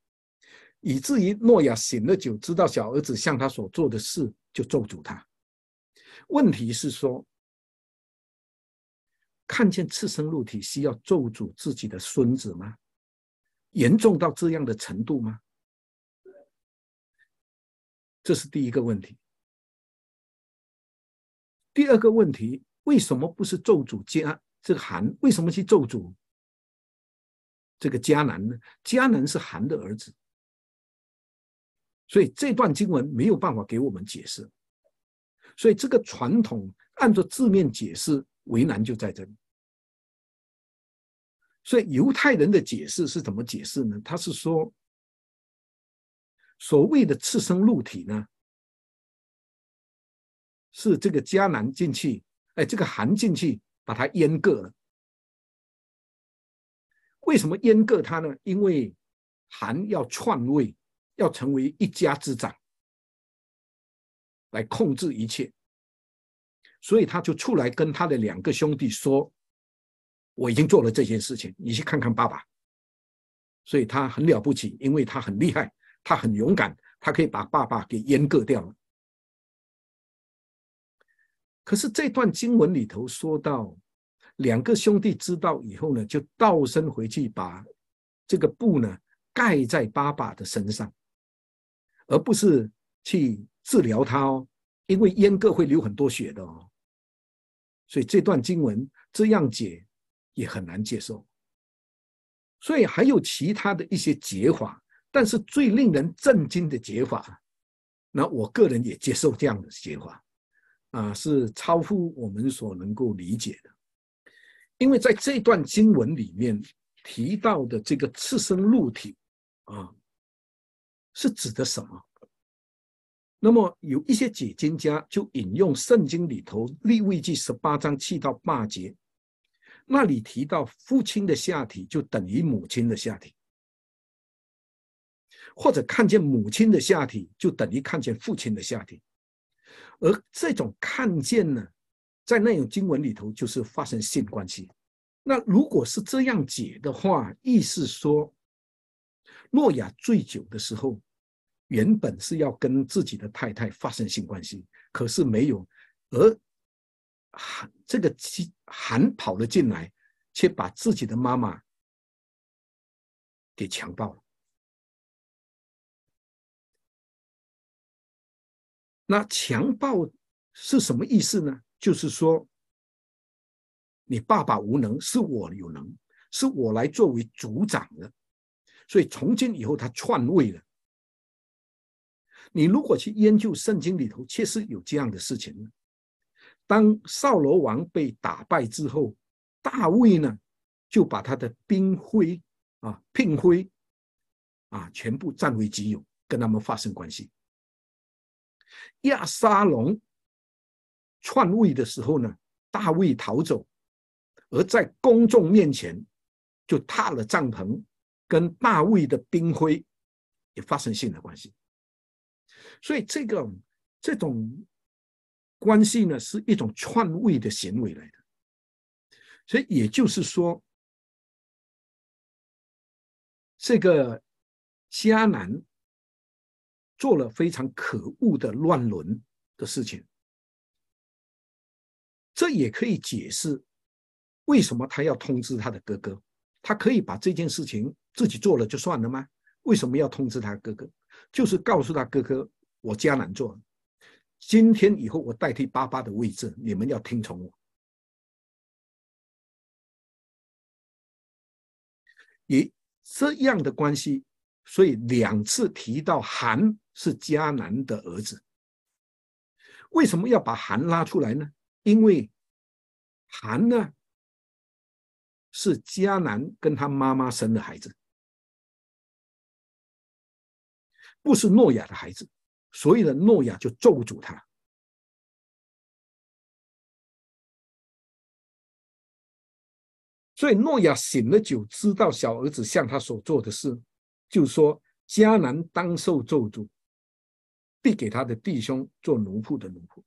以至于诺亚醒了酒，知道小儿子向他所做的事，就咒诅他。问题是说，看见赤身露体需要咒诅自己的孙子吗？严重到这样的程度吗？这是第一个问题。第二个问题，为什么不是咒诅吉这个寒？为什么去咒诅？这个迦南呢？迦南是韩的儿子，所以这段经文没有办法给我们解释，所以这个传统按照字面解释为难就在这里。所以犹太人的解释是怎么解释呢？他是说，所谓的次生肉体呢，是这个迦南进去，哎，这个韩进去把它阉割了。为什么阉割他呢？因为韩要篡位，要成为一家之长，来控制一切。所以他就出来跟他的两个兄弟说：“我已经做了这件事情，你去看看爸爸。”所以他很了不起，因为他很厉害，他很勇敢，他可以把爸爸给阉割掉了。可是这段经文里头说到。两个兄弟知道以后呢，就倒身回去，把这个布呢盖在爸爸的身上，而不是去治疗他哦，因为阉割会流很多血的哦。所以这段经文这样解也很难接受。所以还有其他的一些解法，但是最令人震惊的解法，那我个人也接受这样的解法啊，是超乎我们所能够理解的。因为在这段经文里面提到的这个赤身露体，啊，是指的什么？那么有一些解经家就引用圣经里头立位记十八章七到八节，那里提到父亲的下体就等于母亲的下体，或者看见母亲的下体就等于看见父亲的下体，而这种看见呢？在那种经文里头，就是发生性关系。那如果是这样解的话，意思说，诺亚醉酒的时候，原本是要跟自己的太太发生性关系，可是没有，而韩这个韩跑了进来，却把自己的妈妈给强暴了。那强暴是什么意思呢？就是说，你爸爸无能，是我有能，是我来作为族长的。所以从今以后，他篡位了。你如果去研究圣经里头，确实有这样的事情。当扫罗王被打败之后，大卫呢就把他的兵徽啊、聘徽啊全部占为己有，跟他们发生关系。亚沙龙。篡位的时候呢，大卫逃走，而在公众面前就踏了帐篷，跟大卫的兵徽也发生性的关系，所以这个这种关系呢，是一种篡位的行为来的。所以也就是说，这个迦南做了非常可恶的乱伦的事情。这也可以解释，为什么他要通知他的哥哥？他可以把这件事情自己做了就算了吗？为什么要通知他哥哥？就是告诉他哥哥，我迦南做，今天以后我代替爸爸的位置，你们要听从我。以这样的关系，所以两次提到韩是迦南的儿子，为什么要把韩拉出来呢？因为韩呢是迦南跟他妈妈生的孩子，不是诺亚的孩子，所以呢诺亚就咒诅他。所以诺亚醒了酒，知道小儿子向他所做的事，就说迦南当受咒诅，必给他的弟兄做奴仆的奴仆。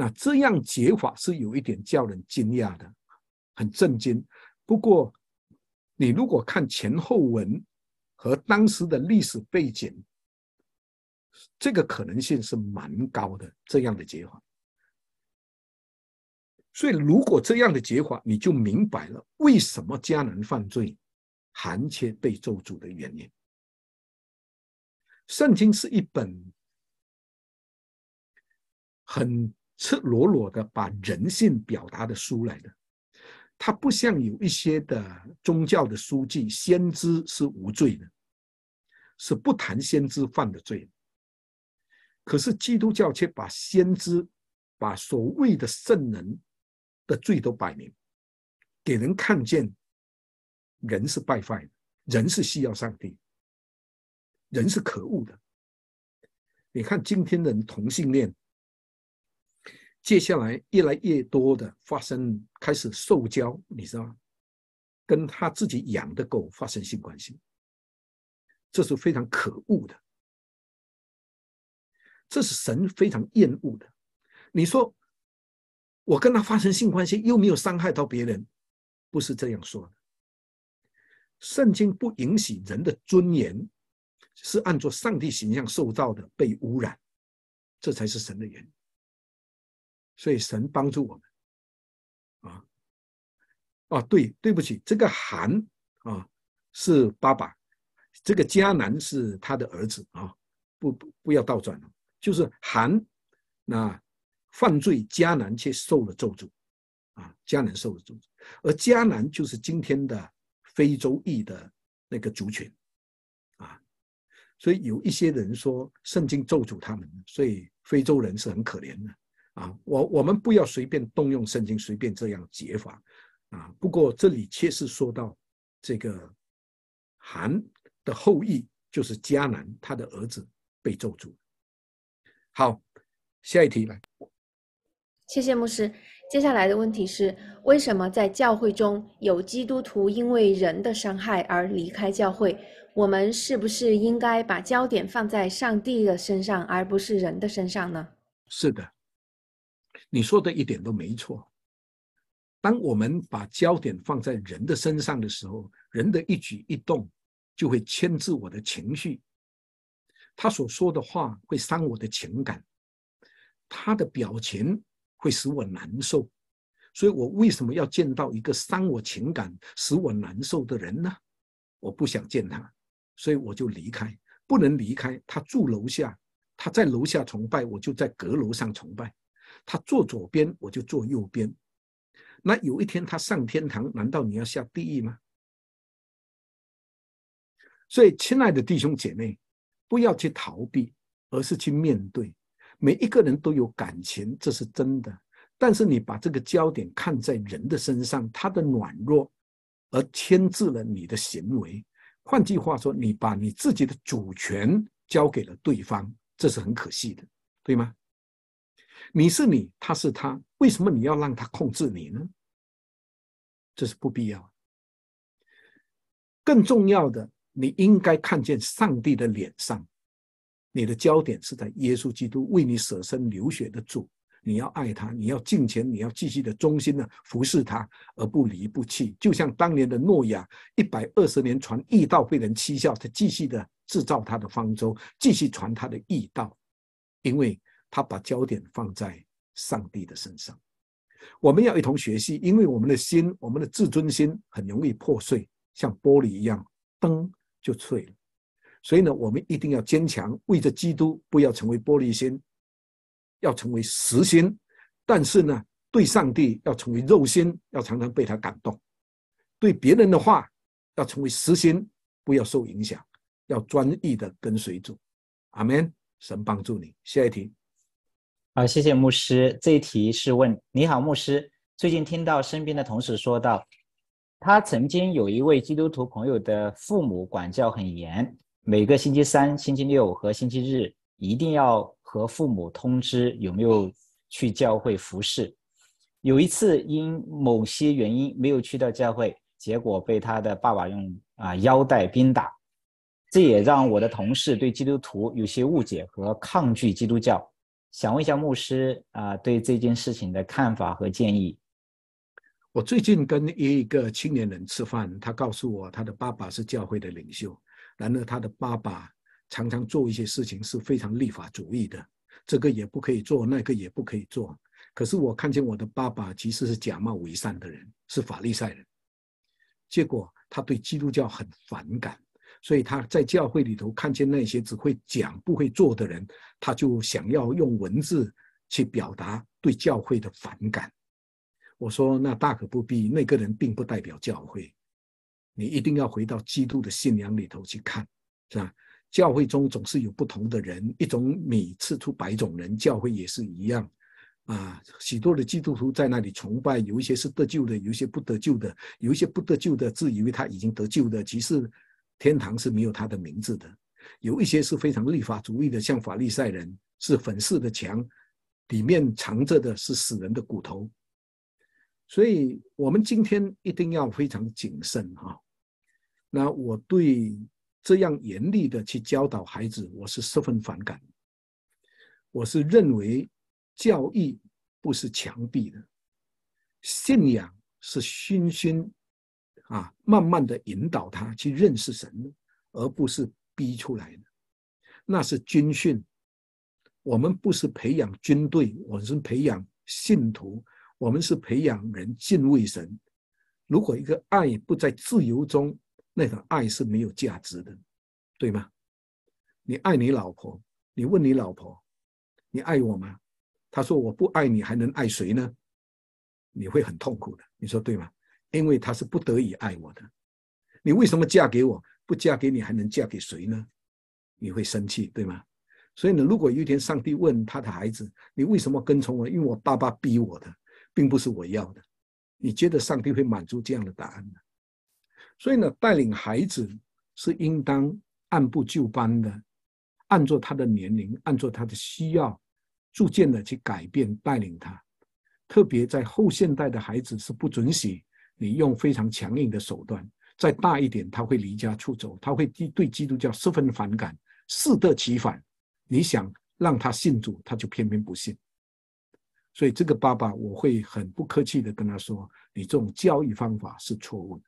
那这样解法是有一点叫人惊讶的，很震惊。不过，你如果看前后文和当时的历史背景，这个可能性是蛮高的。这样的解法，所以如果这样的解法，你就明白了为什么迦南犯罪，含切被咒诅的原因。圣经是一本很。赤裸裸的把人性表达的书来的，它不像有一些的宗教的书籍，先知是无罪的，是不谈先知犯的罪。可是基督教却把先知、把所谓的圣人的罪都摆明，给人看见，人是败坏的，人是需要上帝，人是可恶的。你看今天的同性恋。接下来，越来越多的发生开始受教，你知道吗？跟他自己养的狗发生性关系，这是非常可恶的，这是神非常厌恶的。你说我跟他发生性关系，又没有伤害到别人，不是这样说的。圣经不允许人的尊严是按照上帝形象受到的被污染，这才是神的原因。所以神帮助我们，啊，哦，对，对不起，这个韩啊是爸爸，这个迦南是他的儿子啊，不不不要倒转了，就是韩那犯罪，迦南却受了咒诅，啊，迦南受了咒诅，而迦南就是今天的非洲裔的那个族群，啊，所以有一些人说圣经咒诅他们，所以非洲人是很可怜的。啊，我我们不要随便动用圣经，随便这样解法，啊。不过这里却是说到，这个，韩的后裔就是迦南，他的儿子被咒住。好，下一题来。谢谢牧师。接下来的问题是：为什么在教会中有基督徒因为人的伤害而离开教会？我们是不是应该把焦点放在上帝的身上，而不是人的身上呢？是的。你说的一点都没错。当我们把焦点放在人的身上的时候，人的一举一动就会牵制我的情绪，他所说的话会伤我的情感，他的表情会使我难受，所以我为什么要见到一个伤我情感、使我难受的人呢？我不想见他，所以我就离开。不能离开，他住楼下，他在楼下崇拜，我就在阁楼上崇拜。他坐左边，我就坐右边。那有一天他上天堂，难道你要下地狱吗？所以，亲爱的弟兄姐妹，不要去逃避，而是去面对。每一个人都有感情，这是真的。但是，你把这个焦点看在人的身上，他的软弱而牵制了你的行为。换句话说，你把你自己的主权交给了对方，这是很可惜的，对吗？你是你，他是他，为什么你要让他控制你呢？这是不必要。更重要的，你应该看见上帝的脸上，你的焦点是在耶稣基督为你舍身流血的主。你要爱他，你要敬虔，你要继续的忠心的服侍他而不离不弃。就像当年的诺亚，一百二十年传异道被人欺笑，他继续的制造他的方舟，继续传他的异道，因为。他把焦点放在上帝的身上，我们要一同学习，因为我们的心，我们的自尊心很容易破碎，像玻璃一样，灯就碎了。所以呢，我们一定要坚强，为着基督，不要成为玻璃心，要成为实心。但是呢，对上帝要成为肉心，要常常被他感动；对别人的话，要成为实心，不要受影响，要专一的跟随主。阿门。神帮助你。下一题。好，谢谢牧师。这一题是问你好，牧师。最近听到身边的同事说到，他曾经有一位基督徒朋友的父母管教很严，每个星期三、星期六和星期日一定要和父母通知有没有去教会服侍。有一次因某些原因没有去到教会，结果被他的爸爸用啊腰带鞭打。这也让我的同事对基督徒有些误解和抗拒基督教。想问一下牧师啊，对这件事情的看法和建议。我最近跟一一个青年人吃饭，他告诉我他的爸爸是教会的领袖，然而他的爸爸常常做一些事情是非常立法主义的，这个也不可以做，那个也不可以做。可是我看见我的爸爸其实是假冒伪善的人，是法利赛人，结果他对基督教很反感。所以他在教会里头看见那些只会讲不会做的人，他就想要用文字去表达对教会的反感。我说那大可不必，那个人并不代表教会。你一定要回到基督的信仰里头去看，是吧？教会中总是有不同的人，一种米吃出百种人，教会也是一样。啊，许多的基督徒在那里崇拜，有一些是得救的，有一些不得救的，有一些不得救的自以为他已经得救的，其实。天堂是没有他的名字的，有一些是非常立法主义的，像法利赛人，是粉饰的墙，里面藏着的是死人的骨头。所以，我们今天一定要非常谨慎啊！那我对这样严厉的去教导孩子，我是十分反感。我是认为教育不是墙壁的，信仰是熏熏。啊，慢慢的引导他去认识神，而不是逼出来的。那是军训，我们不是培养军队，我们是培养信徒，我们是培养人敬畏神。如果一个爱不在自由中，那个爱是没有价值的，对吗？你爱你老婆，你问你老婆，你爱我吗？他说我不爱你，还能爱谁呢？你会很痛苦的，你说对吗？因为他是不得已爱我的，你为什么嫁给我？不嫁给你还能嫁给谁呢？你会生气对吗？所以呢，如果有一天上帝问他的孩子：“你为什么跟从我？”因为我爸爸逼我的，并不是我要的。你觉得上帝会满足这样的答案吗？所以呢，带领孩子是应当按部就班的，按照他的年龄，按照他的需要，逐渐的去改变带领他。特别在后现代的孩子是不准许。你用非常强硬的手段，再大一点，他会离家出走，他会对基督教十分反感，适得其反。你想让他信主，他就偏偏不信。所以这个爸爸，我会很不客气的跟他说：“你这种教育方法是错误。”的。”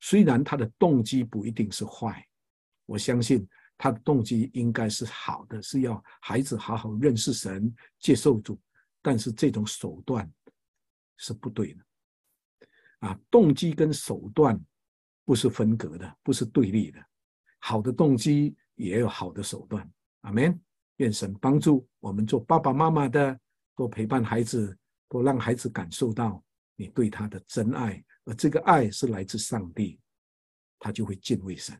虽然他的动机不一定是坏，我相信他的动机应该是好的，是要孩子好好认识神、接受主，但是这种手段是不对的。啊，动机跟手段不是分隔的，不是对立的。好的动机也有好的手段。阿 m n 愿神帮助我们做爸爸妈妈的，多陪伴孩子，多让孩子感受到你对他的真爱。而这个爱是来自上帝，他就会敬畏神。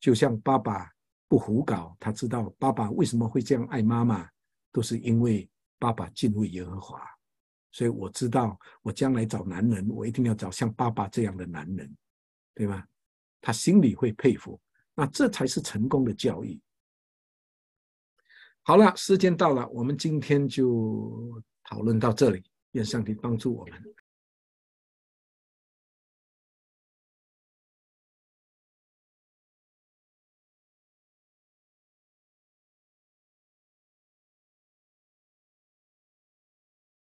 就像爸爸不胡搞，他知道爸爸为什么会这样爱妈妈，都是因为爸爸敬畏耶和华。所以我知道，我将来找男人，我一定要找像爸爸这样的男人，对吧？他心里会佩服，那这才是成功的教育。好了，时间到了，我们今天就讨论到这里。愿上帝帮助我们。